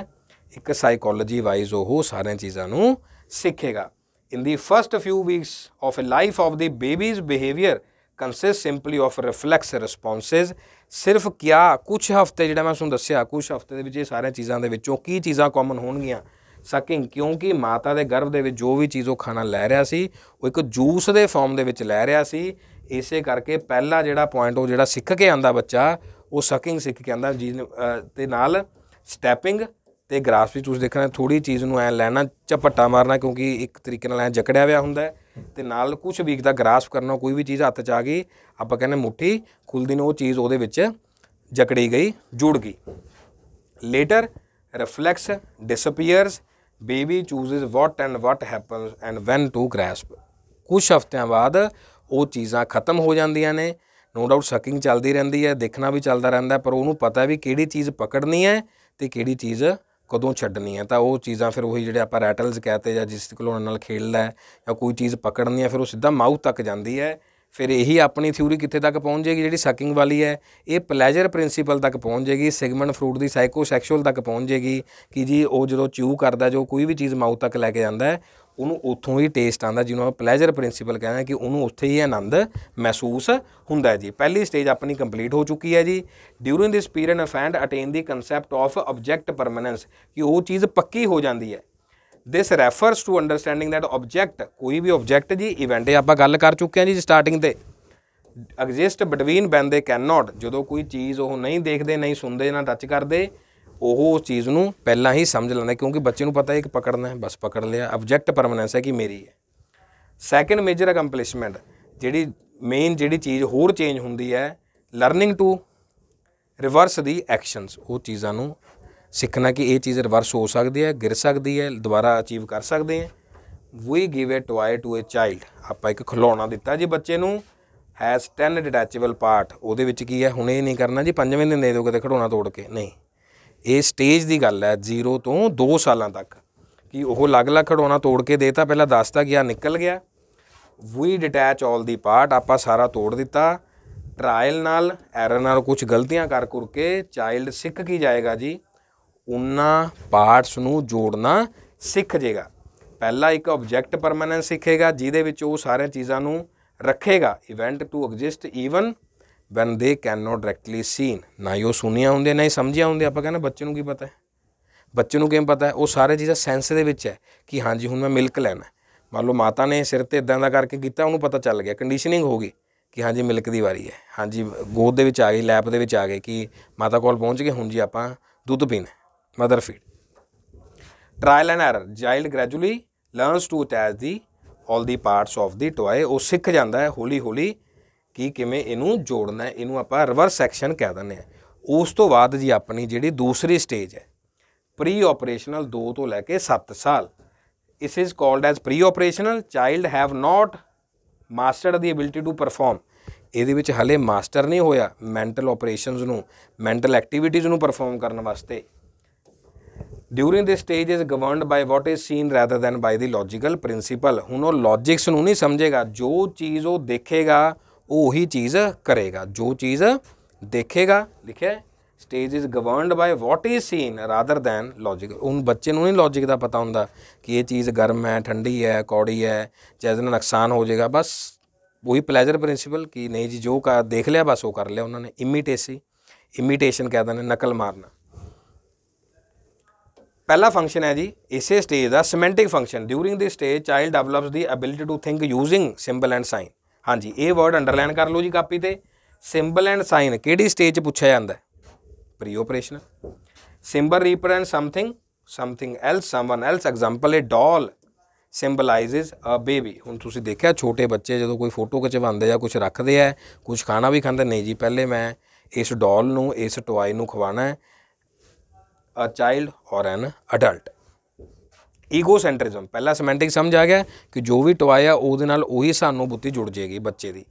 ਇੱਕ ਸਾਈਕੋਲੋਜੀ ਵਾਈਜ਼ ਉਹ ਸਾਰੀਆਂ ਚੀਜ਼ਾਂ ਨੂੰ ਸਿੱਖੇਗਾ in the first few weeks of a life of the babies behaviour consists simply of reflex responses ਸਿਰਫ ਕਿਆ ਕੁਝ ਹਫਤੇ ਜਿਹੜਾ ਮੈਂ ਤੁਹਾਨੂੰ ਦੱਸਿਆ ਕੁਝ ਹਫਤੇ ਦੇ ਵਿੱਚ ਇਹ ਸਾਰੀਆਂ ਚੀਜ਼ਾਂ ਦੇ ਵਿੱਚੋਂ ਕੀ ਚੀਜ਼ਾਂ ਕਾਮਨ ਹੋਣਗੀਆਂ ਸਕਿੰਗ ਕਿਉਂਕਿ ਮਾਤਾ ਦੇ ਗਰਭ ਦੇ ਵਿੱਚ ਜੋ ਵੀ ਚੀਜ਼ ਉਹ ਖਾਣਾ ਲੈ ਰਿਹਾ ਸੀ ਉਹ ਇੱਕ ਜੂਸ ਦੇ ਫਾਰਮ ਦੇ ਵਿੱਚ ਲੈ ਰਿਹਾ ਸੀ ਇਸੇ ਕਰਕੇ ਪਹਿਲਾ ਜਿਹੜਾ ਪੁਆਇੰਟ ਉਹ ਜਿਹੜਾ ਸਿੱਖ ਕੇ ਆਂਦਾ ਬੱਚਾ ਉਹ ਸਕਿੰਗ ਸਿੱਖ ਕੇ ਆਂਦਾ ਜੀ ਤੇ ਨਾਲ ਸਟੈਪਿੰਗ ਤੇ ਗ੍ਰਾਸਪ ਵੀ ਤੁਸੀਂ ਦੇਖਣਾ ਥੋੜੀ ਚੀਜ਼ ਨੂੰ ਐ ਲੈਣਾ ਝਪੱਟਾ ਮਾਰਨਾ ਕਿਉਂਕਿ ਇੱਕ ਤਰੀਕੇ ਨਾਲ ਐ ਜਕੜਿਆ ਹੋਇਆ ਹੁੰਦਾ ਤੇ ਨਾਲ ਕੁਝ ਵੀਕ ਦਾ ਗ੍ਰਾਸਪ ਕਰਨਾ ਕੋਈ ਵੀ ਚੀਜ਼ ਹੱਥ 'ਚ ਆ ਗਈ ਆਪਾਂ ਕਹਿੰਦੇ ਮੁੱਠੀ ਖੁੱਲਦੀ ਨੂੰ ਉਹ ਚੀਜ਼ ਉਹਦੇ ਵਿੱਚ ਜਕੜੀ ਗਈ ਜੁੜ ਗਈ later reflex disappears baby chooses what and what happens and when to grasp ਕੁਝ ਹਫ਼ਤਿਆਂ ਬਾਅਦ ਉਹ ਚੀਜ਼ਾਂ ਖਤਮ ਹੋ ਜਾਂਦੀਆਂ ਨੇ ਨੋ ਡਾਊਟ ਸ਼ਕਿੰਗ ਚੱਲਦੀ ਰਹਿੰਦੀ ਹੈ ਦੇਖਣਾ ਵੀ ਚੱਲਦਾ ਰਹਿੰਦਾ ਪਰ ਉਹਨੂੰ ਪਤਾ ਵੀ ਕਿਹੜੀ ਚੀਜ਼ ਪਕੜਨੀ ਹੈ ਤੇ ਕਿਹੜੀ ਚੀਜ਼ ਕਦੋਂ ਛੱਡਣੀ ਹੈ ਤਾਂ ਉਹ ਚੀਜ਼ਾਂ ਫਿਰ ਉਹੀ ਜਿਹੜੇ ਆਪਾਂ ਰੈਟਲਸ ਕਹਤੇ ਜਾਂ ਜਿਸ ਕੋਲ ਨਾਲ ਖੇਡਦਾ ਹੈ ਜਾਂ ਕੋਈ ਚੀਜ਼ ਪਕੜਨੀ ਹੈ ਫਿਰ ਉਹ ਸਿੱਧਾ ਮਾਊਥ ਤੱਕ ਜਾਂਦੀ ਹੈ ਫਿਰ ਇਹੀ ਆਪਣੀ ਥਿਊਰੀ ਕਿੱਥੇ ਤੱਕ ਪਹੁੰਚ ਜਾਏਗੀ ਜਿਹੜੀ ਸਕਿੰਗ ਵਾਲੀ ਹੈ ਇਹ ਪਲੇਜਰ ਪ੍ਰਿੰਸੀਪਲ ਤੱਕ ਪਹੁੰਚ ਜਾਏਗੀ ਸਿਗਮੰਡ ਫਰੂਡ ਦੀ ਸਾਈਕੋ ਸੈਕਸ਼ੂਅਲ ਤੱਕ ਪਹੁੰਚ ਜਾਏਗੀ ਕਿ ਜੀ ਉਹ ਜਦੋਂ ਚੂ ਕਰਦਾ ਜੋ ਕੋਈ ਵੀ ਚੀਜ਼ ਮਾਊਥ ਤੱਕ ਲੈ ਕੇ ਜਾਂਦਾ ਹੈ ਉਹਨੂੰ ਉੱਥੋਂ ਹੀ ਟੇਸਟ ਆਂਦਾ ਜਿਹਨੂੰ ਆਪਾਂ ਪਲੇਜ਼ਰ ਪ੍ਰਿੰਸੀਪਲ ਕਹਿੰਦੇ ਆ ਕਿ ਉਹਨੂੰ ਉੱਥੇ ਹੀ ਆਨੰਦ ਮਹਿਸੂਸ ਹੁੰਦਾ ਜੀ ਪਹਿਲੀ ਸਟੇਜ ਆਪਣੀ ਕੰਪਲੀਟ ਹੋ ਚੁੱਕੀ ਹੈ ਜੀ during this period infant attain the concept of object permanence ਕਿ ਉਹ ਚੀਜ਼ ਪੱਕੀ ਹੋ ਜਾਂਦੀ ਹੈ this refers to understanding that object ਕੋਈ ਵੀ ਆਬਜੈਕਟ ਜੀ ਇਵੈਂਟ ਆਪਾਂ ਗੱਲ ਕਰ ਚੁੱਕੇ ਹਾਂ ਜੀ ਸਟਾਰਟਿੰਗ ਤੇ exist between when they can not ਜਦੋਂ ਕੋਈ ਚੀਜ਼ ਉਹ ਨਹੀਂ ਦੇਖਦੇ ਨਹੀਂ ਸੁਣਦੇ ਨਾ ਟੱਚ ਕਰਦੇ ਉਹ ਚੀਜ਼ ਨੂੰ ਪਹਿਲਾਂ ਹੀ ਸਮਝ ਲੈਂਦਾ ਕਿਉਂਕਿ ਬੱਚੇ ਨੂੰ ਪਤਾ ਹੈ ਕਿ ਪਕੜਨਾ ਹੈ ਬਸ ਪਕੜ ਲਿਆ ਆਬਜੈਕਟ ਪਰਮਨੈਂਸ ਹੈ ਕਿ ਮੇਰੀ ਹੈ ਸੈਕੰਡ ਮੇਜਰ ਅਕੰਪਲਿਸ਼ਮੈਂਟ ਜਿਹੜੀ ਮੇਨ ਜਿਹੜੀ ਚੀਜ਼ ਹੋਰ ਚੇਂਜ ਹੁੰਦੀ ਹੈ learning to reverse the actions ਉਹ ਚੀਜ਼ਾਂ ਨੂੰ ਸਿੱਖਣਾ ਕਿ ਇਹ ਚੀਜ਼ ਰਿਵਰਸ ਹੋ ਸਕਦੀ ਹੈ ਗਿਰ ਸਕਦੀ ਹੈ ਦੁਬਾਰਾ ਅਚੀਵ ਕਰ ਸਕਦੇ ਹਾਂ ਵੀ ਗਿਵ ਅ ਟੋਏ ਟੂ ਅ ਚਾਈਲਡ ਆਪਾਂ ਇੱਕ ਖਿਡੌਣਾ ਦਿੱਤਾ ਜੀ ਬੱਚੇ ਨੂੰ ਹੈਸ 10 ਡਿਟੈਚੇਬਲ ਪਾਰਟ ਉਹਦੇ ਵਿੱਚ ਕੀ ਹੈ ਹੁਣ ਇਹ ਨਹੀਂ ਕਰਨਾ ਜੀ ਪੰਜਵੇਂ ਦਿਨ ਦੇ ਦਿਓ ਕਿਤੇ ਖਿਡੌਣਾ ਤੋੜ ਕੇ ਨਹੀਂ ਇਹ ਸਟੇਜ ਦੀ ਗੱਲ ਹੈ 0 ਤੋਂ 2 ਸਾਲਾਂ ਤੱਕ ਕਿ ਉਹ ਲਗ ਅਲੱਗ ਖੜੋਣਾ ਤੋੜ ਕੇ ਦੇਤਾ ਪਹਿਲਾਂ ਦੱਸਦਾ ਗਿਆ ਨਿਕਲ ਗਿਆ ਵੀ ਡਿਟੈਚ ਆਲ ਦੀ ਪਾਰਟ ਆਪਾਂ ਸਾਰਾ ਤੋੜ ਦਿੱਤਾ ਟ੍ਰਾਇਲ ਨਾਲ ਐਰਰ ਨਾਲ ਕੁਝ ਗਲਤੀਆਂ ਕਰ ਕਰਕੇ ਚਾਈਲਡ ਸਿੱਖ ਕੀ ਜਾਏਗਾ ਜੀ ਉਹਨਾਂ ਪਾਰਟਸ ਨੂੰ ਜੋੜਨਾ ਸਿੱਖ ਜੇਗਾ ਪਹਿਲਾ ਇੱਕ ਆਬਜੈਕਟ ਪਰਮਨੈਂਸ ਸਿੱਖੇਗਾ ਜਿਹਦੇ ਵਿੱਚ ਉਹ ਸਾਰੀਆਂ ਚੀਜ਼ਾਂ ਨੂੰ ਰੱਖੇਗਾ event to exist even when they can not directly seen ਨਾ ਹੀ ਉਹ ਸੁਣੀਆਂ ਹੁੰਦੀਆਂ ਨਾ ਹੀ ਸਮਝਿਆ ਹੁੰਦੇ ਆਪਾਂ ਕਹਿੰਦੇ ਬੱਚੇ ਨੂੰ ਕੀ ਪਤਾ ਹੈ ਬੱਚੇ ਨੂੰ ਕਿਵੇਂ ਪਤਾ ਹੈ ਉਹ ਸਾਰੇ ਚੀਜ਼ਾਂ ਸੈਂਸ ਦੇ ਵਿੱਚ ਹੈ ਕਿ ਹਾਂਜੀ ਹੁਣ ਮੈਂ ਮਿਲਕ ਲੈਣਾ ਮੰਨ ਲਓ ਮਾਤਾ ਨੇ ਸਿਰ ਤੇ ਇਦਾਂ ਦਾ ਕਰਕੇ ਕੀਤਾ ਉਹਨੂੰ ਪਤਾ ਚੱਲ ਗਿਆ ਕੰਡੀਸ਼ਨਿੰਗ ਹੋ ਗਈ ਕਿ ਹਾਂਜੀ ਮਿਲਕ ਦੀ ਵਾਰੀ ਹੈ ਹਾਂਜੀ ਗੋਦ ਦੇ ਵਿੱਚ ਆ ਗਈ ਲੈਪ ਦੇ ਵਿੱਚ ਆ ਗਏ ਕਿ ਮਾਤਾ ਕੋਲ ਪਹੁੰਚ ਗਏ ਹੁਣ ਜੀ ਆਪਾਂ ਦੁੱਧ ਪੀਣਾ mother feed trial and error child gradually learns to attach the all the parts of the toy ਉਹ ਸਿੱਖ ਜਾਂਦਾ ਹੈ ਹੌਲੀ ਹੌਲੀ ਕਿ ਕਿਵੇਂ ਇਹਨੂੰ ਜੋੜਨਾ ਹੈ ਇਹਨੂੰ ਆਪਾਂ ਰਿਵਰਸ ਸੈਕਸ਼ਨ ਕਹਿ ਦਿੰਦੇ ਆ ਉਸ ਤੋਂ ਬਾਅਦ ਜੀ ਆਪਣੀ ਜਿਹੜੀ ਦੂਸਰੀ ਸਟੇਜ ਹੈ ਪ੍ਰੀ ਆਪਰੇਸ਼ਨਲ 2 ਤੋਂ ਲੈ ਕੇ 7 ਸਾਲ ਇਸ is called as pre operational child have not mastered the ability to perform ਇਹਦੇ ਵਿੱਚ ਹਲੇ ਮਾਸਟਰ ਨਹੀਂ ਹੋਇਆ ਮੈਂਟਲ ਆਪਰੇਸ਼ਨਸ ਨੂੰ ਮੈਂਟਲ ਐਕਟੀਵਿਟੀਜ਼ ਨੂੰ ਪਰਫਾਰਮ ਕਰਨ ਵਾਸਤੇ during this stage is governed by what is seen rather than by the logical principle ਹੁਣ ਉਹ ਲੌਜਿਕਸ ਨੂੰ ਨਹੀਂ ਸਮਝੇਗਾ ਜੋ ਚੀਜ਼ ਉਹ ਦੇਖੇਗਾ ਉਹੀ ਚੀਜ਼ ਕਰੇਗਾ ਜੋ ਚੀਜ਼ ਦੇਖੇਗਾ ਲਿਖਿਆ stage is governed by what is seen rather than logic ਉਹਨ ਬੱਚੇ ਨੂੰ ਨਹੀਂ ਲੌਜੀਕ ਦਾ ਪਤਾ ਹੁੰਦਾ ਕਿ ਇਹ ਚੀਜ਼ ਗਰਮ ਹੈ ਠੰਡੀ ਹੈ ਕੌੜੀ ਹੈ ਜਾਂ ਨਾਲ ਨੁਕਸਾਨ ਹੋ ਜਾਏਗਾ ਬਸ ਉਹੀ ਪਲੇਜ਼ਰ ਪ੍ਰਿੰਸੀਪਲ ਕਿ ਨਹੀਂ ਜੀ ਜੋ ਕਾ ਦੇਖ ਲਿਆ ਬਸ ਉਹ ਕਰ ਲਿਆ ਉਹਨਾਂ ਨੇ ਇਮੀਟੇਸੀ ਇਮੀਟੇਸ਼ਨ ਕਹਿੰਦੇ ਨੇ ਨਕਲ ਮਾਰਨਾ ਪਹਿਲਾ ਫੰਕਸ਼ਨ ਹੈ ਜੀ ਇਸੇ ਸਟੇਜ ਦਾ semantic function during this stage child develops the ability to think using symbol and sign ਹਾਂਜੀ ਇਹ ਵਰਡ ਅੰਡਰਲਾਈਨ ਕਰ ਲਓ ਜੀ ਕਾਪੀ ਤੇ ਸਿੰਬਲ ਐਂਡ ਸਾਈਨ ਕਿਹੜੀ ਸਟੇਜ 'ਚ ਪੁੱਛਿਆ ਜਾਂਦਾ ਹੈ pre operation symbol represent something something else someone else example a doll symbolizes a baby ਹੁਣ ਤੁਸੀਂ ਦੇਖਿਆ ਛੋਟੇ ਬੱਚੇ ਜਦੋਂ ਕੋਈ ਫੋਟੋ ਖਿਚਵਾਉਂਦੇ ਜਾਂ ਕੁਝ ਰੱਖਦੇ ਆ ਕੁਝ ਖਾਣਾ ਵੀ ਖਾਂਦੇ ਨਹੀਂ ਜੀ ਪਹਿਲੇ ਮੈਂ ਇਸ ਡਾਲ ਨੂੰ ਇਸ ਟੋਆਏ ਨੂੰ ਖਵਾਣਾ ਹੈ ਅ ਚਾਈਲਡ ਔਰ ਐਨ ਅਡਲਟ ਈਗੋਸੈਂਟ੍ਰਿਜ਼ਮ ਪਹਿਲਾ ਸਮੈਂਟਿਕ ਸਮਝ ਆ ਗਿਆ ਕਿ ਜੋ ਵੀ ਟੋਆਏ ਆ ਉਹਦੇ ਨਾਲ ਉਹੀ ਸਾਨੂੰ ਬੁੱਧੀ ਜੁੜ ਜਾਏਗੀ ਬੱਚੇ ਦੀ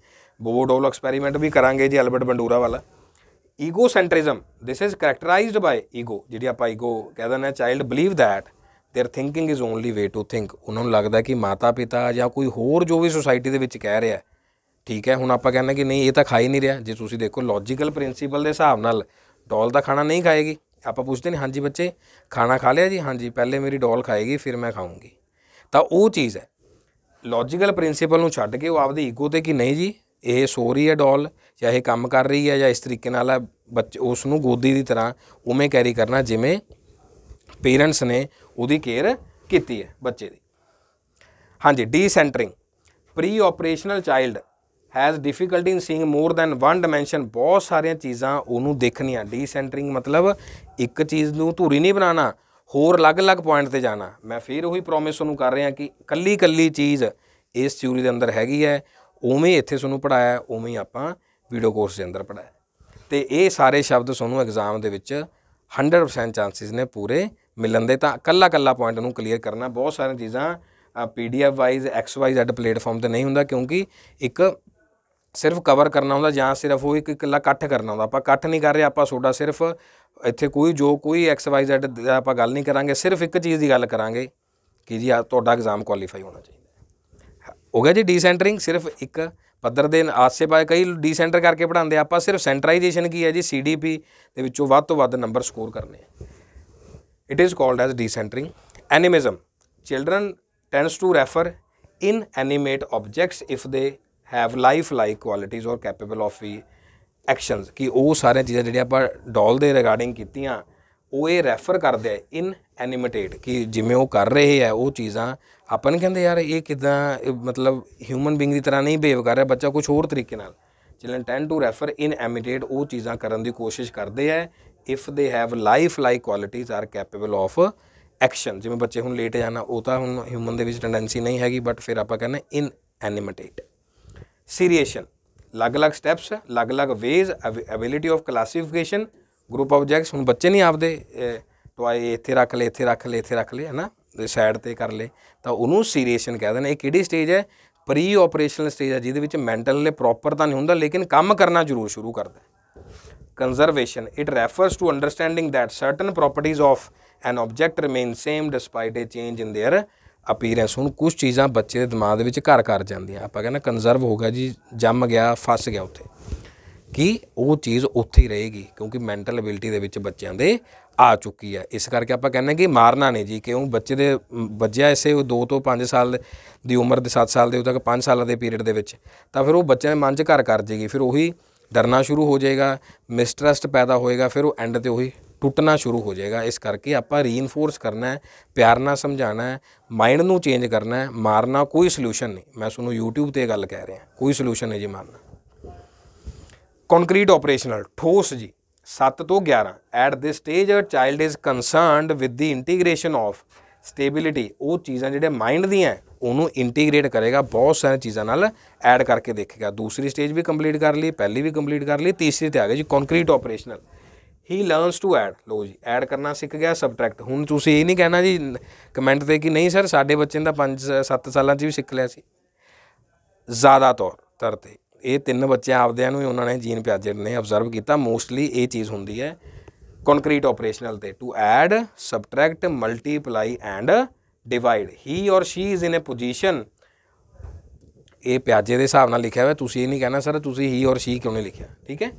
ਬੋਵੋਡੋਲ ਐਕਸਪੈਰੀਮੈਂਟ ਵੀ ਕਰਾਂਗੇ ਜੀ ਐਲਬਰਟ ਬੰਡੂਰਾ ਵਾਲਾ egocentrism this is characterized by ego ਜਿਹੜੀ ਆਪਾਂ ਈਗੋ ਕਹਿੰਦੇ ਨੇ child believe that their thinking is only way to think ਉਹਨਾਂ ਨੂੰ ਲੱਗਦਾ ਕਿ ਮਾਤਾ ਪਿਤਾ ਜਾਂ ਕੋਈ ਹੋਰ ਜੋ ਵੀ ਸੋਸਾਇਟੀ ਦੇ ਵਿੱਚ ਕਹਿ ਰਿਹਾ ਠੀਕ ਹੈ ਹੁਣ ਆਪਾਂ ਕਹਿੰਦੇ ਕਿ ਨਹੀਂ ਇਹ ਤਾਂ ਖਾ ਹੀ ਨਹੀਂ ਰਿਹਾ ਜੇ ਤੁਸੀਂ ਦੇਖੋ ਲੌਜੀਕਲ ਪ੍ਰਿੰਸੀਪਲ ਦੇ ਹਿਸਾਬ ਨਾਲ ਡੋਲ ਦਾ ਖਾਣਾ ਨਹੀਂ ਖਾਏਗੀ ਆਪਾਂ ਪੁੱਛਦੇ ਨੇ ਹਾਂਜੀ ਬੱਚੇ ਖਾਣਾ ਖਾ ਲਿਆ ਜੀ ਹਾਂਜੀ ਪਹਿਲੇ ਮੇਰੀ ਡੋਲ ਖਾਏਗੀ ਫਿਰ ਮੈਂ ਖਾਉਂਗੀ ਤਾਂ ਉਹ ਚੀਜ਼ ਹੈ ਲੌਜੀਕਲ ਪ੍ਰਿੰਸੀਪਲ ਨੂੰ ਛੱਡ ਕੇ ਉਹ ਆਪਦੇ ਈਗੋ ਤੇ ਕਿ ਨਹੀਂ ਜੀ ਇਹ ਸੋ ਰਹੀ ਹੈ ਡੋਲ ਜਾਂ ਇਹ ਕੰਮ ਕਰ ਰਹੀ ਹੈ ਜਾਂ ਇਸ ਤਰੀਕੇ ਨਾਲ ਬੱਚੇ ਉਸ ਨੂੰ ਗੋਦੀ ਦੀ ਤਰ੍ਹਾਂ ਉਵੇਂ ਕੈਰੀ ਕਰਨਾ ਜਿਵੇਂ ਪੇਰੈਂਟਸ ਨੇ ਉਹਦੀ ਕੇਅਰ ਕੀਤੀ ਹੈ ਬੱਚੇ ਦੀ ਹਾਂਜੀ decentering pre operational child has difficulty in seeing more than one dimension ਬਹੁਤ ਸਾਰੀਆਂ ਚੀਜ਼ਾਂ ਉਹਨੂੰ ਦੇਖਣੀਆਂ ਡੀਸੈਂਟਰਿੰਗ ਮਤਲਬ ਇੱਕ ਚੀਜ਼ ਨੂੰ ਧੂਰੀ ਨਹੀਂ ਬਣਾਉਣਾ ਹੋਰ ਅਲੱਗ-ਅਲੱਗ ਪੁਆਇੰਟ ਤੇ ਜਾਣਾ ਮੈਂ ਫੇਰ ਉਹੀ ਪ੍ਰੋਮਿਸ ਤੁਹਾਨੂੰ ਕਰ ਰਿਹਾ ਕਿ ਕੱਲੀ-ਕੱਲੀ ਚੀਜ਼ ਇਸ ਥਿਊਰੀ ਦੇ ਅੰਦਰ ਹੈਗੀ ਹੈ ਉਵੇਂ ਇੱਥੇ ਤੁਹਾਨੂੰ ਪੜਾਇਆ ਉਵੇਂ ਆਪਾਂ ਵੀਡੀਓ ਕੋਰਸ ਦੇ ਅੰਦਰ ਪੜਾਇਆ ਤੇ ਇਹ ਸਾਰੇ ਸ਼ਬਦ ਤੁਹਾਨੂੰ ਐਗਜ਼ਾਮ ਦੇ ਵਿੱਚ 100% ਚਾਂਸਸ ਨੇ ਪੂਰੇ ਮਿਲਣ ਦੇ ਤਾਂ ਕੱਲਾ-ਕੱਲਾ ਪੁਆਇੰਟ ਨੂੰ ਕਲੀਅਰ ਕਰਨਾ ਬਹੁਤ ਸਾਰੀਆਂ ਚੀਜ਼ਾਂ PDF wise X wise ad platform ਤੇ ਨਹੀਂ ਹੁੰਦਾ ਕਿਉਂਕਿ ਇੱਕ ਸਿਰਫ ਕਵਰ ਕਰਨਾ ਹੁੰਦਾ ਜਾਂ ਸਿਰਫ ਉਹ ਇੱਕ ਇਕੱਲਾ ਇਕੱਠ ਕਰਨਾ ਹੁੰਦਾ ਆਪਾਂ ਇਕੱਠ ਨਹੀਂ ਕਰ ਰਹੇ ਆਪਾਂ ਤੁਹਾਡਾ ਸਿਰਫ ਇੱਥੇ ਕੋਈ ਜੋ ਕੋਈ ਐਕਸ ਵਾਈ ਜ਼ੈਡ ਆਪਾਂ ਗੱਲ ਨਹੀਂ ਕਰਾਂਗੇ ਸਿਰਫ ਇੱਕ ਚੀਜ਼ ਦੀ ਗੱਲ ਕਰਾਂਗੇ ਕਿ ਜੀ ਆ ਤੁਹਾਡਾ ਐਗਜ਼ਾਮ ਕੁਆਲੀਫਾਈ ਹੋਣਾ ਚਾਹੀਦਾ ਹੋ ਗਿਆ ਜੀ ਡੀਸੈਂਟਰਿੰਗ ਸਿਰਫ ਇੱਕ ਪੱਧਰ ਦੇ ਆਸੇ ਪਾਸੇ ਕਈ ਡੀਸੈਂਟਰ ਕਰਕੇ ਪੜਾਉਂਦੇ ਆਪਾਂ ਸਿਰਫ ਸੈਂਟਰਾਈਜੇਸ਼ਨ ਕੀ ਹੈ ਜੀ ਸੀਡੀਪੀ ਦੇ ਵਿੱਚੋਂ ਵੱਧ ਤੋਂ ਵੱਧ ਨੰਬਰ ਸਕੋਰ ਕਰਨੇ it is called as decentering animism tends to refer inanimate objects if they have life like qualities or capable of ਵੀ ਐਕਸ਼ਨਸ ਕਿ ਉਹ ਸਾਰੀਆਂ ਚੀਜ਼ਾਂ ਜਿਹੜੀਆਂ ਆਪਾਂ ਡੋਲ ਦੇ ਰਿਗਾਰਡਿੰਗ ਕੀਤੀਆਂ ਉਹ ਇਹ ਰੈਫਰ ਕਰਦੇ ਆ ਇਨ ਐਨੀਮੇਟਡ ਕਿ ਜਿਵੇਂ ਉਹ ਕਰ ਰਹੇ ਆ ਉਹ ਚੀਜ਼ਾਂ ਆਪਾਂ ਨੇ ਕਹਿੰਦੇ ਯਾਰ ਇਹ ਕਿਦਾਂ ਮਤਲਬ ਹਿਊਮਨ ਬੀਇੰਗ ਦੀ ਤਰ੍ਹਾਂ ਨਹੀਂ ਬਿਹੇਵ ਕਰ ਰਿਹਾ ਬੱਚਾ ਕੁਝ ਹੋਰ ਤਰੀਕੇ ਨਾਲ children tend to refer inanimate ਉਹ ਚੀਜ਼ਾਂ ਕਰਨ ਦੀ ਕੋਸ਼ਿਸ਼ ਕਰਦੇ ਆ if they have life like qualities are capable of action ਜਿਵੇਂ ਬੱਚੇ ਹੁਣ ਲੇਟ ਜਾਣਾ ਉਹ ਤਾਂ ਹੁਣ ਹਿਊਮਨ ਦੇ ਵਿੱਚ ਟੈਂਡੈਂਸੀ ਨਹੀਂ ਹੈਗੀ ਬਟ ਫਿਰ ਆਪਾਂ ਕਹਿੰਦੇ ਇਨ ਐਨੀਮੇਟੇਟ ਸੀਰੀਏਸਨ ਲਗ-ਲਗ ਸਟੈਪਸ ਲਗ-ਲਗ ways availability of classification group objects ਹੁਣ ਬੱਚੇ ਨਹੀਂ ਆਪਦੇ ਟੋਏ ਇੱਥੇ ਰੱਖ ਲੈ ਇੱਥੇ ਰੱਖ ਲੈ ਇੱਥੇ ਰੱਖ ਲੈ ਹਨਾ ਸਾਈਡ ਤੇ ਕਰ ਲੈ ਤਾਂ ਉਹਨੂੰ ਸੀਰੀਏਸ਼ਨ ਕਹਿੰਦੇ ਨੇ ਇਹ ਕਿਹੜੀ ਸਟੇਜ ਹੈ ਪ੍ਰੀ ਆਪਰੇਸ਼ਨਲ ਸਟੇਜ ਹੈ ਜਿਹਦੇ ਵਿੱਚ ਮੈਂਟਲ ਨੇ ਪ੍ਰੋਪਰ ਤਾਂ ਨਹੀਂ ਹੁੰਦਾ ਲੇਕਿਨ ਕੰਮ ਕਰਨਾ ਜ਼ਰੂਰ ਸ਼ੁਰੂ ਕਰਦਾ conservation it refers to understanding that certain properties of an object remain same despite a change in their appear ਹੈ ਸੁਣ ਕੁਝ ਚੀਜ਼ਾਂ ਬੱਚੇ ਦੇ ਦਿਮਾਗ ਦੇ ਵਿੱਚ ਘਰ ਕਰ ਜਾਂਦੀਆਂ ਆਪਾਂ ਕਹਿੰਦਾ ਕਨਜ਼ਰਵ ਹੋ ਗਿਆ ਜੀ ਜੰਮ ਗਿਆ ਫਸ ਗਿਆ ਉੱਥੇ ਕਿ ਉਹ ਚੀਜ਼ ਉੱਥੇ ਹੀ ਰਹੇਗੀ ਕਿਉਂਕਿ ਮੈਂਟਲ ਅਬਿਲਟੀ ਦੇ ਵਿੱਚ ਬੱਚਿਆਂ ਦੇ ਆ ਚੁੱਕੀ ਹੈ ਇਸ ਕਰਕੇ ਆਪਾਂ ਕਹਿੰਦੇ ਕਿ ਮਾਰਨਾ ਨਹੀਂ ਜੀ ਕਿਉਂ ਬੱਚੇ ਦੇ ਵੱਜਿਆ ਐਸੇ ਉਹ 2 ਤੋਂ 5 ਸਾਲ ਦੀ ਉਮਰ ਦੇ 7 ਸਾਲ ਦੇ ਉਹ ਤੱਕ 5 ਸਾਲਾਂ ਦੇ ਪੀਰੀਅਡ ਦੇ ਵਿੱਚ ਤਾਂ ਫਿਰ ਉਹ ਬੱਚਿਆਂ ਦੇ ਮਨ 'ਚ ਘਰ ਕਰ ਜੇਗੀ ਫਿਰ ਉਹੀ ਡਰਨਾ ਸ਼ੁਰੂ ਹੋ ਜਾਏਗਾ ਮਿਸਟਰਸਟ ਪੈਦਾ ਹੋਏਗਾ ਫਿਰ ਉਹ ਐਂਡ ਤੇ ਉਹੀ ਟੁੱਟਣਾ ਸ਼ੁਰੂ ਹੋ ਜਾਏਗਾ ਇਸ ਕਰਕੇ ਆਪਾਂ ਰੀਇਨਫੋਰਸ ਕਰਨਾ ਹੈ ਪਿਆਰ ਨਾਲ ਸਮਝਾਣਾ ਹੈ ਮਾਈਂਡ ਨੂੰ ਚੇਂਜ ਕਰਨਾ ਹੈ ਮਾਰਨਾ ਕੋਈ ਸੋਲੂਸ਼ਨ ਨਹੀਂ ਮੈਂ ਤੁਹਾਨੂੰ YouTube ਤੇ ਗੱਲ ਕਹਿ ਰਿਹਾ ਕੋਈ ਸੋਲੂਸ਼ਨ ਨਹੀਂ ਜੀ ਮਾਰਨਾ ਕੰਕਰੀਟ ਆਪਰੇਸ਼ਨਲ ਠੋਸ ਜੀ 7 ਤੋਂ 11 at this stage a child is concerned with the integration of stability ਉਹ ਚੀਜ਼ਾਂ ਜਿਹੜੇ ਮਾਈਂਡ ਦੀਆਂ ਉਹਨੂੰ ਇੰਟੀਗ੍ਰੇਟ ਕਰੇਗਾ ਬਹੁਤ ਸਾਰੀਆਂ ਚੀਜ਼ਾਂ ਨਾਲ ਐਡ ਕਰਕੇ ਦੇਖੇਗਾ ਦੂਸਰੀ ਸਟੇਜ ਵੀ ਕੰਪਲੀਟ ਕਰ ਲਈ ਪਹਿਲੀ ਵੀ ਕੰਪਲੀਟ ਕਰ ਲਈ ਤੀਸਰੀ ਤੇ ਆ ਗਏ ਜੀ concrete operational he learns to add ਲੋ ਜੀ ਐਡ ਕਰਨਾ ਸਿੱਖ ਗਿਆ ਸਬਟ੍ਰੈਕਟ ਹੁਣ ਤੁਸੀਂ ਇਹ ਨਹੀਂ ਕਹਿਣਾ ਜੀ ਕਮੈਂਟ ਤੇ ਕਿ ਨਹੀਂ ਸਰ ਸਾਡੇ ਬੱਚੇ ਦਾ 5 7 ਸਾਲਾਂ 'ਚ ਵੀ ਸਿੱਖ ਲਿਆ ਸੀ ਜ਼ਿਆਦਾ ਤੌਰ ਤਰ ਤੇ ਇਹ ਤਿੰਨ ਬੱਚੇ ਆਪਦਿਆਂ ਨੂੰ ਹੀ ਉਹਨਾਂ ਨੇ ਜੀਨ ਪਿਆਜੇ ਨੇ ਅਬਜ਼ਰਵ ਕੀਤਾ ਮੋਸਟਲੀ ਇਹ ਚੀਜ਼ ਹੁੰਦੀ ਹੈ ਕੰਕਰੀਟ ਆਪਰੇਸ਼ਨਲ ਤੇ to add subtract multiply and divide he or she is in a position ਇਹ ਪਿਆਜੇ ਦੇ ਹਿਸਾਬ ਨਾਲ ਲਿਖਿਆ ਹੋਇਆ ਤੁਸੀਂ ਇਹ ਨਹੀਂ ਕਹਿਣਾ ਸਰ ਤੁਸੀਂ ਹੀ অর ਸ਼ੀ ਕਿਉਂ ਨਹੀਂ ਲਿਖਿਆ ਠੀਕ ਹੈ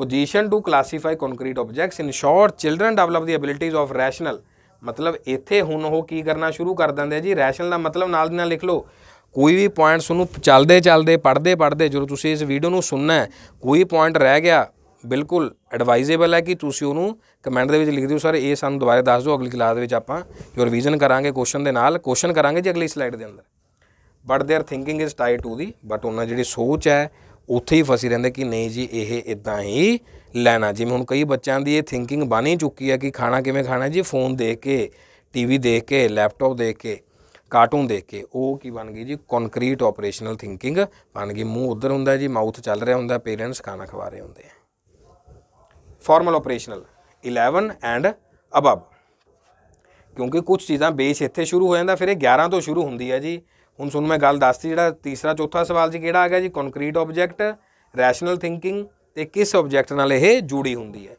position to classify concrete objects in short children develop the abilities of rational ਮਤਲਬ ਇੱਥੇ ਹੁਣ ਉਹ ਕੀ ਕਰਨਾ ਸ਼ੁਰੂ ਕਰ ਦਿੰਦੇ ਆ ਜੀ ਰੈਸ਼ਨਲ ਦਾ ਮਤਲਬ ਨਾਲ ਦੀ ਨਾਲ ਲਿਖ ਲਓ ਕੋਈ ਵੀ ਪੁਆਇੰਟਸ ਨੂੰ ਚੱਲਦੇ ਚੱਲਦੇ ਪੜਦੇ ਪੜਦੇ ਜਦੋਂ ਤੁਸੀਂ ਇਸ ਵੀਡੀਓ ਨੂੰ ਸੁਣਨਾ ਹੈ ਕੋਈ ਪੁਆਇੰਟ ਰਹਿ ਗਿਆ ਬਿਲਕੁਲ ਐਡਵਾਈਜ਼ੇਬਲ ਹੈ ਕਿ ਤੁਸੀਂ ਉਹਨੂੰ ਕਮੈਂਟ ਦੇ ਵਿੱਚ ਲਿਖ ਦਿਓ ਸਰ ਇਹ ਸਾਨੂੰ ਦੁਬਾਰਾ ਦੱਸ ਦਿਓ ਅਗਲੀ ਕਲਾਸ ਦੇ ਵਿੱਚ ਆਪਾਂ ਜੋ ਰਿਵੀਜ਼ਨ ਕਰਾਂਗੇ ਕੁਐਸਚਨ ਦੇ ਨਾਲ ਕੁਐਸਚਨ ਕਰਾਂਗੇ ਜੀ ਅਗਲੀ ਸਲਾਈਡ ਦੇ ਅੰਦਰ but their thinking is tied to the but ਉਹਨਾਂ ਜਿਹੜੀ ਸੋਚ ਹੈ ਉੱਥੇ ਹੀ ਫਸੇ ਰਹਿੰਦੇ ਕਿ ਨਹੀਂ ਜੀ ਇਹ ਇਦਾਂ ਹੀ ਲੈਣਾ ਜਿਵੇਂ ਹੁਣ ਕਈ ਬੱਚਿਆਂ ਦੀ ਇਹ ਥਿੰਕਿੰਗ ਬਣ ਹੀ ਚੁੱਕੀ ਹੈ ਕਿ ਖਾਣਾ ਕਿਵੇਂ ਖਾਣਾ ਜੀ ਫੋਨ ਦੇਖ ਕੇ ਟੀਵੀ ਦੇਖ ਕੇ ਲੈਪਟਾਪ ਦੇਖ ਕੇ ਕਾਰਟੂਨ ਦੇਖ ਕੇ ਉਹ ਕੀ ਬਣ ਗਈ ਜੀ ਕੰਕਰੀਟ ਆਪਰੇਸ਼ਨਲ ਥਿੰਕਿੰਗ ਬਣ ਗਈ ਮੂੰਹ ਉਧਰ ਹੁੰਦਾ ਜੀ ਮਾਊਥ ਚੱਲ ਰਿਹਾ ਹੁੰਦਾ ਪੇਰੈਂਟਸ ਖਾਣਾ ਖਵਾ ਰਹੇ ਹੁੰਦੇ ਆ ਫਾਰਮਲ ਆਪਰੇਸ਼ਨਲ 11 ਐਂਡ ਅਬਵ ਕਿਉਂਕਿ ਕੁਝ ਚੀਜ਼ਾਂ ਬੇਸ ਇੱਥੇ ਸ਼ੁਰੂ ਹੋ ਜਾਂਦਾ ਫਿਰ ਇਹ 11 ਤੋਂ ਸ਼ੁਰੂ ਹੁੰਦੀ ਹੈ ਜੀ ਹੁਣ ਤੁਹਾਨੂੰ ਮੈਂ ਗੱਲ ਦੱਸਤੀ ਜਿਹੜਾ ਤੀਸਰਾ ਚੌਥਾ ਸਵਾਲ ਜੀ ਕਿਹੜਾ ਆ ਗਿਆ ਜੀ ਕੰਕਰੀਟ ਆਬਜੈਕਟ ਰੈਸ਼ਨਲ ਥਿੰਕਿੰਗ ਤੇ ਕਿਸ ਆਬਜੈਕਟ ਨਾਲ ਇਹ ਜੁੜੀ ਹੁੰਦੀ ਹੈ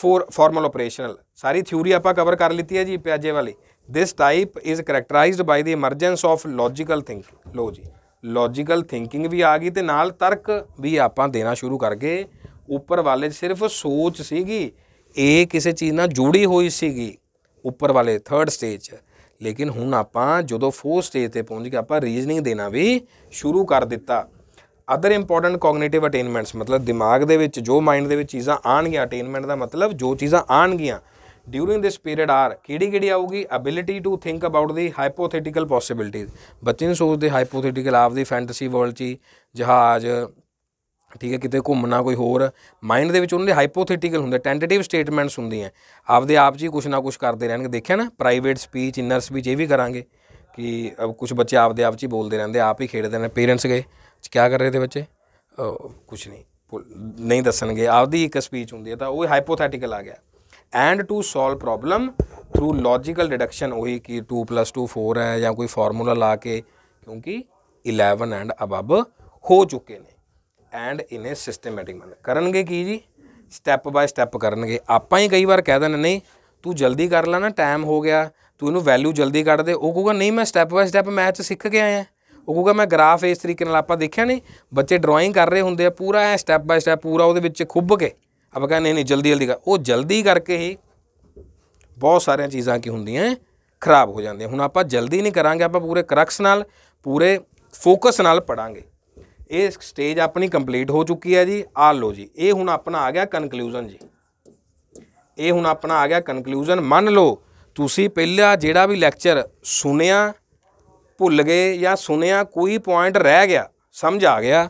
ਫੋਰ ਫਾਰਮਲ ਆਪਰੇਸ਼ਨਲ ਸਾਰੀ ਥਿਊਰੀ ਆਪਾਂ ਕਵਰ ਕਰ ਲਈਤੀ ਹੈ ਜੀ ਪਿਆਜੇ ਵਾਲੀ this type is characterized by the emergence of logical thinking ਲੋ ਜੀ ਲੌਜੀਕਲ ਥਿੰਕਿੰਗ ਵੀ ਆ ਗਈ ਤੇ ਨਾਲ ਤਰਕ ਵੀ ਆਪਾਂ ਦੇਣਾ ਸ਼ੁਰੂ ਕਰ ਗਏ ਉੱਪਰ ਵਾਲੇ ਸਿਰਫ ਸੋਚ ਸੀਗੀ ਇਹ ਕਿਸੇ ਚੀਜ਼ ਨਾਲ ਜੁੜੀ ਹੋਈ ਸੀਗੀ ਉੱਪਰ ਵਾਲੇ ਥਰਡ ਸਟੇਜ ਲੇਕਿਨ ਹੁਣ ਆਪਾਂ ਜਦੋਂ ਫੋਰ ਸਟੇਜ ਤੇ ਪਹੁੰਚ ਗਏ ਆਪਾਂ ਰੀਜ਼ਨਿੰਗ ਦੇਣਾ ਵੀ ਸ਼ੁਰੂ ਕਰ ਦਿੱਤਾ ਅਦਰ ਇੰਪੋਰਟੈਂਟ ਕognitive ਅਟੇਨਮੈਂਟਸ ਮਤਲਬ ਦਿਮਾਗ ਦੇ ਵਿੱਚ ਜੋ ਮਾਈਂਡ ਦੇ ਵਿੱਚ ਚੀਜ਼ਾਂ ਆਣਗੀਆਂ ਅਟੇਨਮੈਂਟ ਦਾ ਮਤਲਬ ਜੋ ਚੀਜ਼ਾਂ ਆਣਗੀਆਂ ਡਿਊਰਿੰਗ ਦਿਸ ਪੀਰੀਅਡ ਆਰ ਕਿਹੜੀ ਕਿਹੜੀ ਆਊਗੀ ability to think about the hypothetical possibilities ਬੱਚੇ ਨੂੰ ਸੋਚਦੇ hypothetical of the fantasy world 'ਚ ਜਹਾਜ਼ ਠੀਕ ਹੈ ਕਿਤੇ ਘੁੰਮਣਾ ਕੋਈ ਹੋਰ ਮਾਈਂਡ ਦੇ ਵਿੱਚ ਉਹਨਾਂ ਦੇ ਹਾਈਪੋਥੈਟੀਕਲ ਹੁੰਦੇ ਟੈਂਟੇਟਿਵ ਸਟੇਟਮੈਂਟਸ ਹੁੰਦੀਆਂ ਆਪਦੇ ਆਪ ਜੀ ਕੁਝ ਨਾ ਕੁਝ ਕਰਦੇ ਰਹਿਣਗੇ ਦੇਖਿਆ ਨਾ ਪ੍ਰਾਈਵੇਟ ਸਪੀਚ ਇਨਰ ਸਪੀਚ ਇਹ ਵੀ ਕਰਾਂਗੇ ਕਿ ਅਬ ਕੁਝ ਬੱਚੇ ਆਪਦੇ ਆਪ ਚ ਹੀ ਬੋਲਦੇ ਰਹਿੰਦੇ ਆਪ ਹੀ ਖੇਡਦੇ ਨੇ ਪੇਰੈਂਟਸ ਗਏ ਕੀ ਕਰ ਰਹੇ ਤੇ ਬੱਚੇ ਕੁਝ ਨਹੀਂ ਨਹੀਂ ਦੱਸਣਗੇ ਆਪਦੀ ਇੱਕ ਸਪੀਚ ਹੁੰਦੀ ਹੈ ਤਾਂ ਉਹ ਹਾਈਪੋਥੈਟੀਕਲ ਆ ਗਿਆ and to solve problem through logical deduction ਉਹੀ ਕਿ 2 2 4 ਹੈ ਜਾਂ ਕੋਈ ਫਾਰਮੂਲਾ ਲਾ ਕੇ ਕਿਉਂਕਿ 11 ਐਂਡ ਅਬਬ ਹੋ ਚੁੱਕੇ ਨੇ and in a systematic manner ਕਰਨਗੇ ਕੀ ਜੀ ਸਟੈਪ ਬਾਈ ਸਟੈਪ ਕਰਨਗੇ ਆਪਾਂ ਹੀ ਕਈ ਵਾਰ ਕਹਿ ਦਿੰਨੇ ਨਹੀਂ ਤੂੰ ਜਲਦੀ ਕਰ ਲੈ ਨਾ ਟਾਈਮ ਹੋ ਗਿਆ ਤੂੰ ਇਹਨੂੰ ਵੈਲਿਊ ਜਲਦੀ ਕੱਢ ਦੇ ਉਹ ਕਹੂਗਾ ਨਹੀਂ ਮੈਂ ਸਟੈਪ ਬਾਈ ਸਟੈਪ ਮੈਥ ਸਿੱਖ ਕੇ ਆਇਆ ਉਹ ਕਹੂਗਾ ਮੈਂ ਗ੍ਰਾਫ ਇਸ ਤਰੀਕੇ ਨਾਲ ਆਪਾਂ ਦੇਖਿਆ ਨਹੀਂ ਬੱਚੇ ਡਰਾਇੰਗ ਕਰ ਰਹੇ ਹੁੰਦੇ ਆ ਪੂਰਾ ਐ ਸਟੈਪ ਬਾਈ ਸਟੈਪ ਪੂਰਾ ਉਹਦੇ ਵਿੱਚ ਖੁੱਭ ਕੇ ਆਪਾਂ ਕਹਿੰਦੇ ਨਹੀਂ ਨਹੀਂ ਜਲਦੀ ਜਲਦੀ ਕਰ ਉਹ ਜਲਦੀ ਕਰਕੇ ਹੀ ਬਹੁਤ ਸਾਰੀਆਂ ਚੀਜ਼ਾਂ ਕੀ ਹੁੰਦੀਆਂ ਖਰਾਬ ਹੋ ਜਾਂਦੀਆਂ ਹੁਣ ਆਪਾਂ ਜਲਦੀ ਨਹੀਂ ਕਰਾਂਗੇ ਆਪਾਂ ਪੂਰੇ ਕਰਕਸ ਨਾਲ ਪੂਰੇ ਫੋਕਸ ਨਾਲ ਪੜਾਂਗੇ ਇਹ ਸਟੇਜ ਆਪਣੀ ਕੰਪਲੀਟ ਹੋ ਚੁੱਕੀ ਹੈ ਜੀ ਆ ਲਓ ਜੀ ਇਹ ਹੁਣ ਆਪਣਾ ਆ ਗਿਆ ਕਨਕਲੂਜਨ ਜੀ ਇਹ ਹੁਣ ਆਪਣਾ ਆ ਗਿਆ ਕਨਕਲੂਜਨ ਮੰਨ ਲਓ ਤੁਸੀਂ ਪਹਿਲਾ ਜਿਹੜਾ ਵੀ ਲੈਕਚਰ ਸੁਣਿਆ ਭੁੱਲ ਗਏ ਜਾਂ ਸੁਣਿਆ ਕੋਈ ਪੁਆਇੰਟ ਰਹਿ ਗਿਆ ਸਮਝ ਆ ਗਿਆ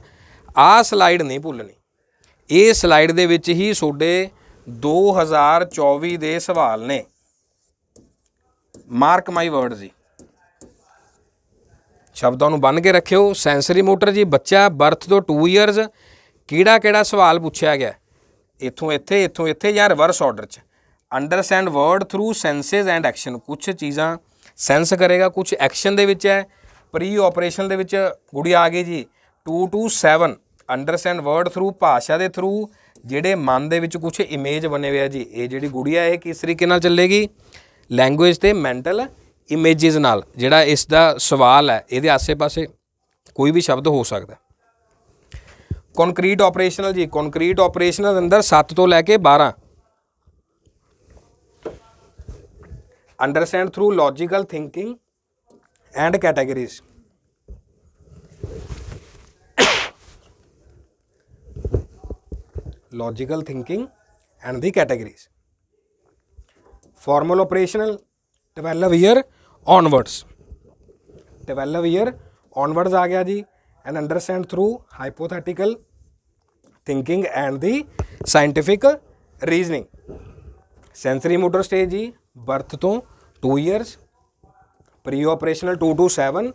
ਆ ਸਲਾਈਡ ਨਹੀਂ ਭੁੱਲਣੀ ਇਹ ਸਲਾਈਡ ਦੇ ਵਿੱਚ ਹੀ ਤੁਹਾਡੇ 2024 ਦੇ ਸਵਾਲ ਨੇ ਮਾਰਕ ਮਾਈ ਵਰਡ ਜੀ ਸ਼ਬਦਾਂ ਨੂੰ ਬੰਨ ਕੇ ਰੱਖਿਓ ਸੈਂਸਰੀ ਮੋਟਰ ਜੀ ਬੱਚਾ ਬਰਥ ਤੋਂ 2 ਇਅਰਸ ਕਿਹੜਾ ਕਿਹੜਾ ਸਵਾਲ ਪੁੱਛਿਆ ਗਿਆ ਇੱਥੋਂ ਇੱਥੇ ਇੱਥੋਂ ਇੱਥੇ ਜਾਂ ਰਿਵਰਸ ਆਰਡਰ 'ਚ understand word through senses and action ਕੁਝ ਚੀਜ਼ਾਂ ਸੈਂਸ ਕਰੇਗਾ ਕੁਝ ਐਕਸ਼ਨ ਦੇ ਵਿੱਚ ਹੈ ਪ੍ਰੀ ਆਪਰੇਸ਼ਨ ਦੇ ਵਿੱਚ ਗੁੜੀ ਆ ਗਈ ਜੀ 227 ਅੰਡਰਸਟੈਂਡ ਵਰਡ ਥਰੂ ਭਾਸ਼ਾ ਦੇ ਥਰੂ ਜਿਹੜੇ ਮਨ ਦੇ ਵਿੱਚ ਕੁਝ ਇਮੇਜ ਬਣੇ ਹੋਏ ਆ ਜੀ ਇਹ ਜਿਹੜੀ ਗੁੜੀਆ ਇਹ ਕਿਸ ਤਰੀਕੇ ਨਾਲ ਚੱਲੇਗੀ ਲੈਂਗੁਏਜ ਤੇ ਮੈਂਟਲ ਇਮੇजेस ਨਾਲ ਜਿਹੜਾ ਇਸ ਦਾ ਸਵਾਲ ਹੈ ਇਹਦੇ ਆਸੇ-ਪਾਸੇ ਕੋਈ ਵੀ ਸ਼ਬਦ ਹੋ ਸਕਦਾ ਕੰਕਰੀਟ ਆਪਰੇਸ਼ਨਲ ਜੀ ਕੰਕਰੀਟ ਆਪਰੇਸ਼ਨਲ ਅੰਦਰ 7 ਤੋਂ ਲੈ ਕੇ 12 understand through logical thinking and categories logical thinking and the categories Formal operational 12 year onwards 12 year onwards ਆ ਗਿਆ ਜੀ and understand through hypothetical thinking and the scientific reasoning sensory motor stage ਜੀ birth ਤੋਂ 2 years pre operational 2 to 7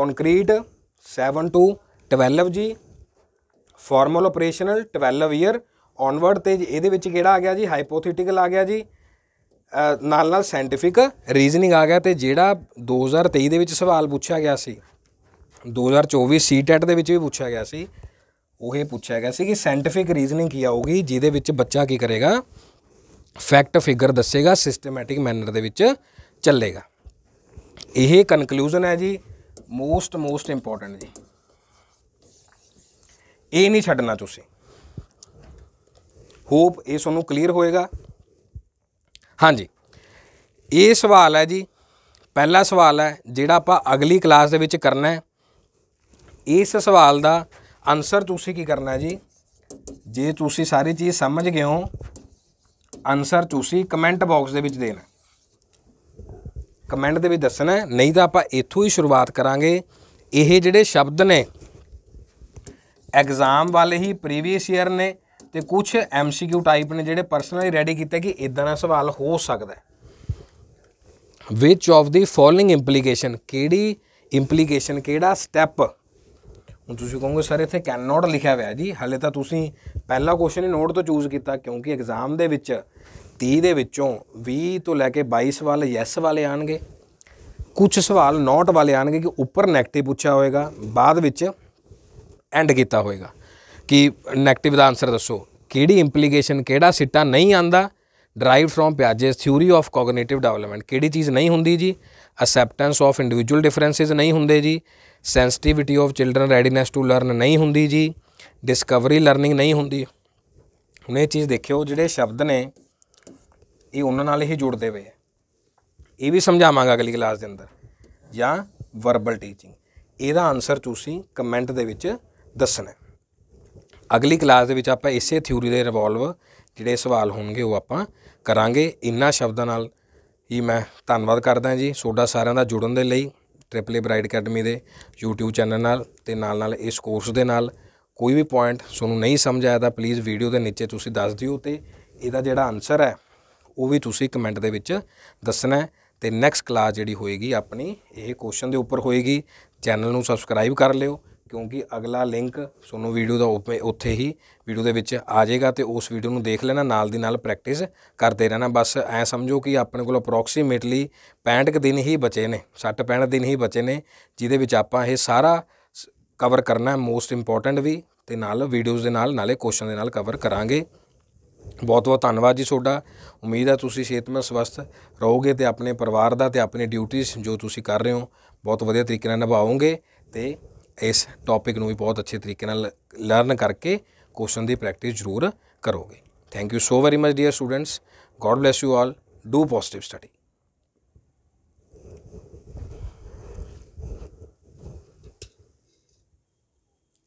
concrete 7 to 12 ਜੀ ਫਾਰਮਲ ਆਪਰੇਸ਼ਨਲ 12 ਈਅਰ ਔਨਵਰਡ ਤੇ ਇਹਦੇ ਵਿੱਚ ਕਿਹੜਾ ਆ ਗਿਆ ਜੀ ਹਾਈਪੋਥੈਟਿਕਲ ਆ ਗਿਆ ਜੀ ਨਾਲ ਨਾਲ ਸੈਂਟੀਫਿਕ ਰੀਜ਼ਨਿੰਗ ਆ ਗਿਆ ਤੇ ਜਿਹੜਾ 2023 ਦੇ ਵਿੱਚ ਸਵਾਲ ਪੁੱਛਿਆ ਗਿਆ ਸੀ 2024 ਸੀਟੈਟ e ਦੇ ਵਿੱਚ ਵੀ ਪੁੱਛਿਆ ਗਿਆ ਸੀ ਉਹ ਇਹ ਪੁੱਛਿਆ ਗਿਆ ਸੀ ਕਿ ਸੈਂਟੀਫਿਕ ਰੀਜ਼ਨਿੰਗ ਕੀ ਆਊਗੀ ਜਿਹਦੇ ਵਿੱਚ ਬੱਚਾ ਕੀ ਕਰੇਗਾ ਫੈਕਟ ਫਿਗਰ ਦੱਸੇਗਾ ਸਿਸਟਮੈਟਿਕ ਮੈਨਰ ਦੇ ਵਿੱਚ ਚੱਲੇਗਾ ਇਹ ਕਨਕਲੂਜਨ ਹੈ ਜੀ ਮੋਸਟ ਮੋਸਟ ਇੰਪੋਰਟੈਂਟ ਜੀ ਇਹ ਨਹੀਂ ਛੱਡਣਾ ਤੁਸੀਂ ਹੋਪ ਇਹ ਤੁਹਾਨੂੰ ਕਲੀਅਰ ਹੋਏਗਾ ਹਾਂਜੀ ਇਹ ਸਵਾਲ ਹੈ ਜੀ ਪਹਿਲਾ ਸਵਾਲ ਹੈ ਜਿਹੜਾ ਆਪਾਂ ਅਗਲੀ ਕਲਾਸ ਦੇ ਵਿੱਚ ਕਰਨਾ ਹੈ ਇਸ ਸਵਾਲ ਦਾ ਆਨਸਰ ਤੁਸੀਂ ਕੀ ਕਰਨਾ ਹੈ ਜੀ ਜੇ ਤੁਸੀਂ ਸਾਰੀ ਚੀਜ਼ ਸਮਝ ਗਏ ਹੋ ਆਨਸਰ ਤੁਸੀਂ ਕਮੈਂਟ ਬਾਕਸ ਦੇ ਵਿੱਚ ਦੇਣਾ ਕਮੈਂਟ ਦੇ ਵਿੱਚ ਦੱਸਣਾ ਨਹੀਂ ਤਾਂ ਆਪਾਂ ਇੱਥੋਂ ਹੀ ਸ਼ੁਰੂਆਤ ਕਰਾਂਗੇ ਇਹ ਜਿਹੜੇ ਸ਼ਬਦ ਨੇ ਐਗਜ਼ਾਮ ਵਾਲੇ ਹੀ ਪ੍ਰੀਵੀਅਸ ਈਅਰ ਨੇ ਤੇ ਕੁਝ ਐਮਸੀਕਿਊ ਟਾਈਪ ਨੇ ਜਿਹੜੇ ਪਰਸਨਲੀ ਰੈਡੀ ਕੀਤਾ ਕਿ ਇਦਾਂ ਦਾ ਸਵਾਲ ਹੋ ਸਕਦਾ which of the following implication ਕਿਹੜੀ ਇੰਪਲੀਕੇਸ਼ਨ ਕਿਹੜਾ ਸਟੈਪ ਹੁਣ ਤੁਸੀਂ ਕਹੋਗੇ ਸਰ ਇੱਥੇ ਕੈਨ ਨਾਟ ਲਿਖਿਆ ਹੋਇਆ ਜੀ ਹਲੇ ਤਾਂ ਤੁਸੀਂ ਪਹਿਲਾ ਕੁਐਸਚਨ ਹੀ ਨੋਟ ਤੋਂ ਚੂਜ਼ ਕੀਤਾ ਕਿਉਂਕਿ ਐਗਜ਼ਾਮ ਦੇ ਵਿੱਚ 30 ਦੇ ਵਿੱਚੋਂ 20 ਤੋਂ ਲੈ ਕੇ 22 ਸਵਾਲ ਯੈਸ ਵਾਲੇ ਆਣਗੇ ਕੁਝ ਸਵਾਲ ਨੋਟ ਵਾਲੇ ਆਣਗੇ ਕਿ ਉੱਪਰ 네ਗੇਟਿਵ ਪੁੱਛਿਆ ਹੋਏਗਾ ਬਾਅਦ ਵਿੱਚ ਐਂਡ ਕੀਤਾ ਹੋਏਗਾ ਕਿ 네ਗੇਟਿਵ ਦਾ ਆਨਸਰ ਦੱਸੋ ਕਿਹੜੀ ਇੰਪਲੀਕੇਸ਼ਨ ਕਿਹੜਾ ਸਿੱਟਾ ਨਹੀਂ ਆਂਦਾ derive from Piaget's theory of cognitive development ਕਿਹੜੀ ਚੀਜ਼ ਨਹੀਂ ਹੁੰਦੀ ਜੀ ਅਸੈਪਟੈਂਸ ਆਫ ਇੰਡੀਵਿਜੂਅਲ ਡਿਫਰੈਂਸਿਸ ਨਹੀਂ ਹੁੰਦੇ ਜੀ sensitivity of children readiness to learn ਨਹੀਂ ਹੁੰਦੀ ਜੀ ਡਿਸਕਵਰੀ ਲਰਨਿੰਗ ਨਹੀਂ ਹੁੰਦੀ ਹੁਣ ਇਹ ਚੀਜ਼ ਦੇਖਿਓ ਜਿਹੜੇ ਸ਼ਬਦ ਨੇ ਇਹ ਉਹਨਾਂ ਨਾਲ ਹੀ ਜੁੜਦੇ ਹੋਏ ਇਹ ਵੀ ਸਮਝਾਵਾਂਗਾ ਅਗਲੀ ਕਲਾਸ ਦੇ ਅੰਦਰ ਜਾਂ ਵਰਬਲ ਟੀਚਿੰਗ ਇਹਦਾ ਆਨਸਰ ਤੁਸੀਂ ਕਮੈਂਟ ਦੇ ਵਿੱਚ ਦੱਸਣਾ ਅਗਲੀ ਕਲਾਸ ਦੇ ਵਿੱਚ ਆਪਾਂ ਇਸੇ ਥਿਊਰੀ ਦੇ ਰਿਵੋਲਵ ਜਿਹੜੇ ਸਵਾਲ ਹੋਣਗੇ ਉਹ ਆਪਾਂ ਕਰਾਂਗੇ ਇਨ੍ਹਾਂ ਸ਼ਬਦਾਂ ਨਾਲ ਹੀ ਮੈਂ ਧੰਨਵਾਦ ਕਰਦਾ ਜੀ ਸੋਡਾ ਸਾਰਿਆਂ ਦਾ ਜੁੜਨ ਦੇ ਲਈ ਟ੍ਰਿਪਲ ਬ੍ਰਾਈਟ ਅਕੈਡਮੀ ਦੇ YouTube ਚੈਨਲ ਨਾਲ ਤੇ ਨਾਲ ਨਾਲ ਇਸ ਕੋਰਸ ਦੇ ਨਾਲ ਕੋਈ ਵੀ ਪੁਆਇੰਟ ਤੁਹਾਨੂੰ ਨਹੀਂ ਸਮਝ ਆਇਆ ਤਾਂ ਪਲੀਜ਼ ਵੀਡੀਓ ਦੇ ਨੀਚੇ ਤੁਸੀਂ ਦੱਸ ਦਿਓ ਤੇ ਇਹਦਾ ਜਿਹੜਾ ਆਨਸਰ ਹੈ ਉਹ ਵੀ ਤੁਸੀਂ ਕਮੈਂਟ ਦੇ ਵਿੱਚ ਦੱਸਣਾ ਤੇ ਨੈਕਸਟ ਕਲਾਸ ਜਿਹੜੀ ਹੋਏਗੀ ਆਪਣੀ ਇਹ ਕੁਐਸਚਨ ਦੇ ਉੱਪਰ ਹੋਏਗੀ ਚੈਨਲ ਨੂੰ ਸਬਸਕ੍ਰਾਈਬ ਕਰ ਲਿਓ ਕਿਉਂਕਿ ਅਗਲਾ ਲਿੰਕ ਤੁਹਾਨੂੰ ਵੀਡੀਓ ਦਾ ਉੱਥੇ ਹੀ ਵੀਡੀਓ ਦੇ ਵਿੱਚ ਆ ਜਾਏਗਾ ਤੇ ਉਸ ਵੀਡੀਓ ਨੂੰ ਦੇਖ ਲੈਣਾ ਨਾਲ ਦੀ ਨਾਲ ਪ੍ਰੈਕਟਿਸ ਕਰਦੇ ਰਹਿਣਾ ਬਸ ਐ ਸਮਝੋ ਕਿ ਆਪਣੇ ਕੋਲ ਅਪਰੋਕਸੀਮੇਟਲੀ 65 ਦਿਨ ਹੀ ਬਚੇ ਨੇ 60 65 ਦਿਨ ਹੀ ਬਚੇ ਨੇ ਜਿਹਦੇ ਵਿੱਚ ਆਪਾਂ ਇਹ ਸਾਰਾ ਕਵਰ ਕਰਨਾ ਹੈ ਮੋਸਟ ਇੰਪੋਰਟੈਂਟ ਵੀ ਤੇ ਨਾਲ ਵੀਡੀਓਜ਼ ਦੇ ਨਾਲ ਨਾਲੇ ਕੁਐਸਚਨ ਦੇ ਨਾਲ ਕਵਰ ਕਰਾਂਗੇ ਬਹੁਤ ਬਹੁਤ ਧੰਨਵਾਦ ਜੀ ਤੁਹਾਡਾ ਉਮੀਦ ਹੈ ਤੁਸੀਂ ਸਿਹਤਮੰਦ ਸਵਸਥ ਰਹੋਗੇ ਤੇ ਆਪਣੇ ਪਰਿਵਾਰ ਦਾ ਤੇ ਆਪਣੀ ਡਿਊਟੀਆਂ ਜੋ ਤੁਸੀਂ ਕਰ ਰਹੇ ਹੋ ਬਹੁਤ ਵਧੀਆ ਤਰੀਕੇ ਨਾਲ ਨਿਭਾਓਗੇ ਤੇ ਇਸ ਟੌਪਿਕ ਨੂੰ ਵੀ ਬਹੁਤ ਅੱਛੇ ਤਰੀਕੇ ਨਾਲ ਲਰਨ ਕਰਕੇ ਕੁਐਸਚਨ ਦੀ ਪ੍ਰੈਕਟਿਸ ਜ਼ਰੂਰ ਕਰੋਗੇ thank you so very much dear students God bless you all do positive study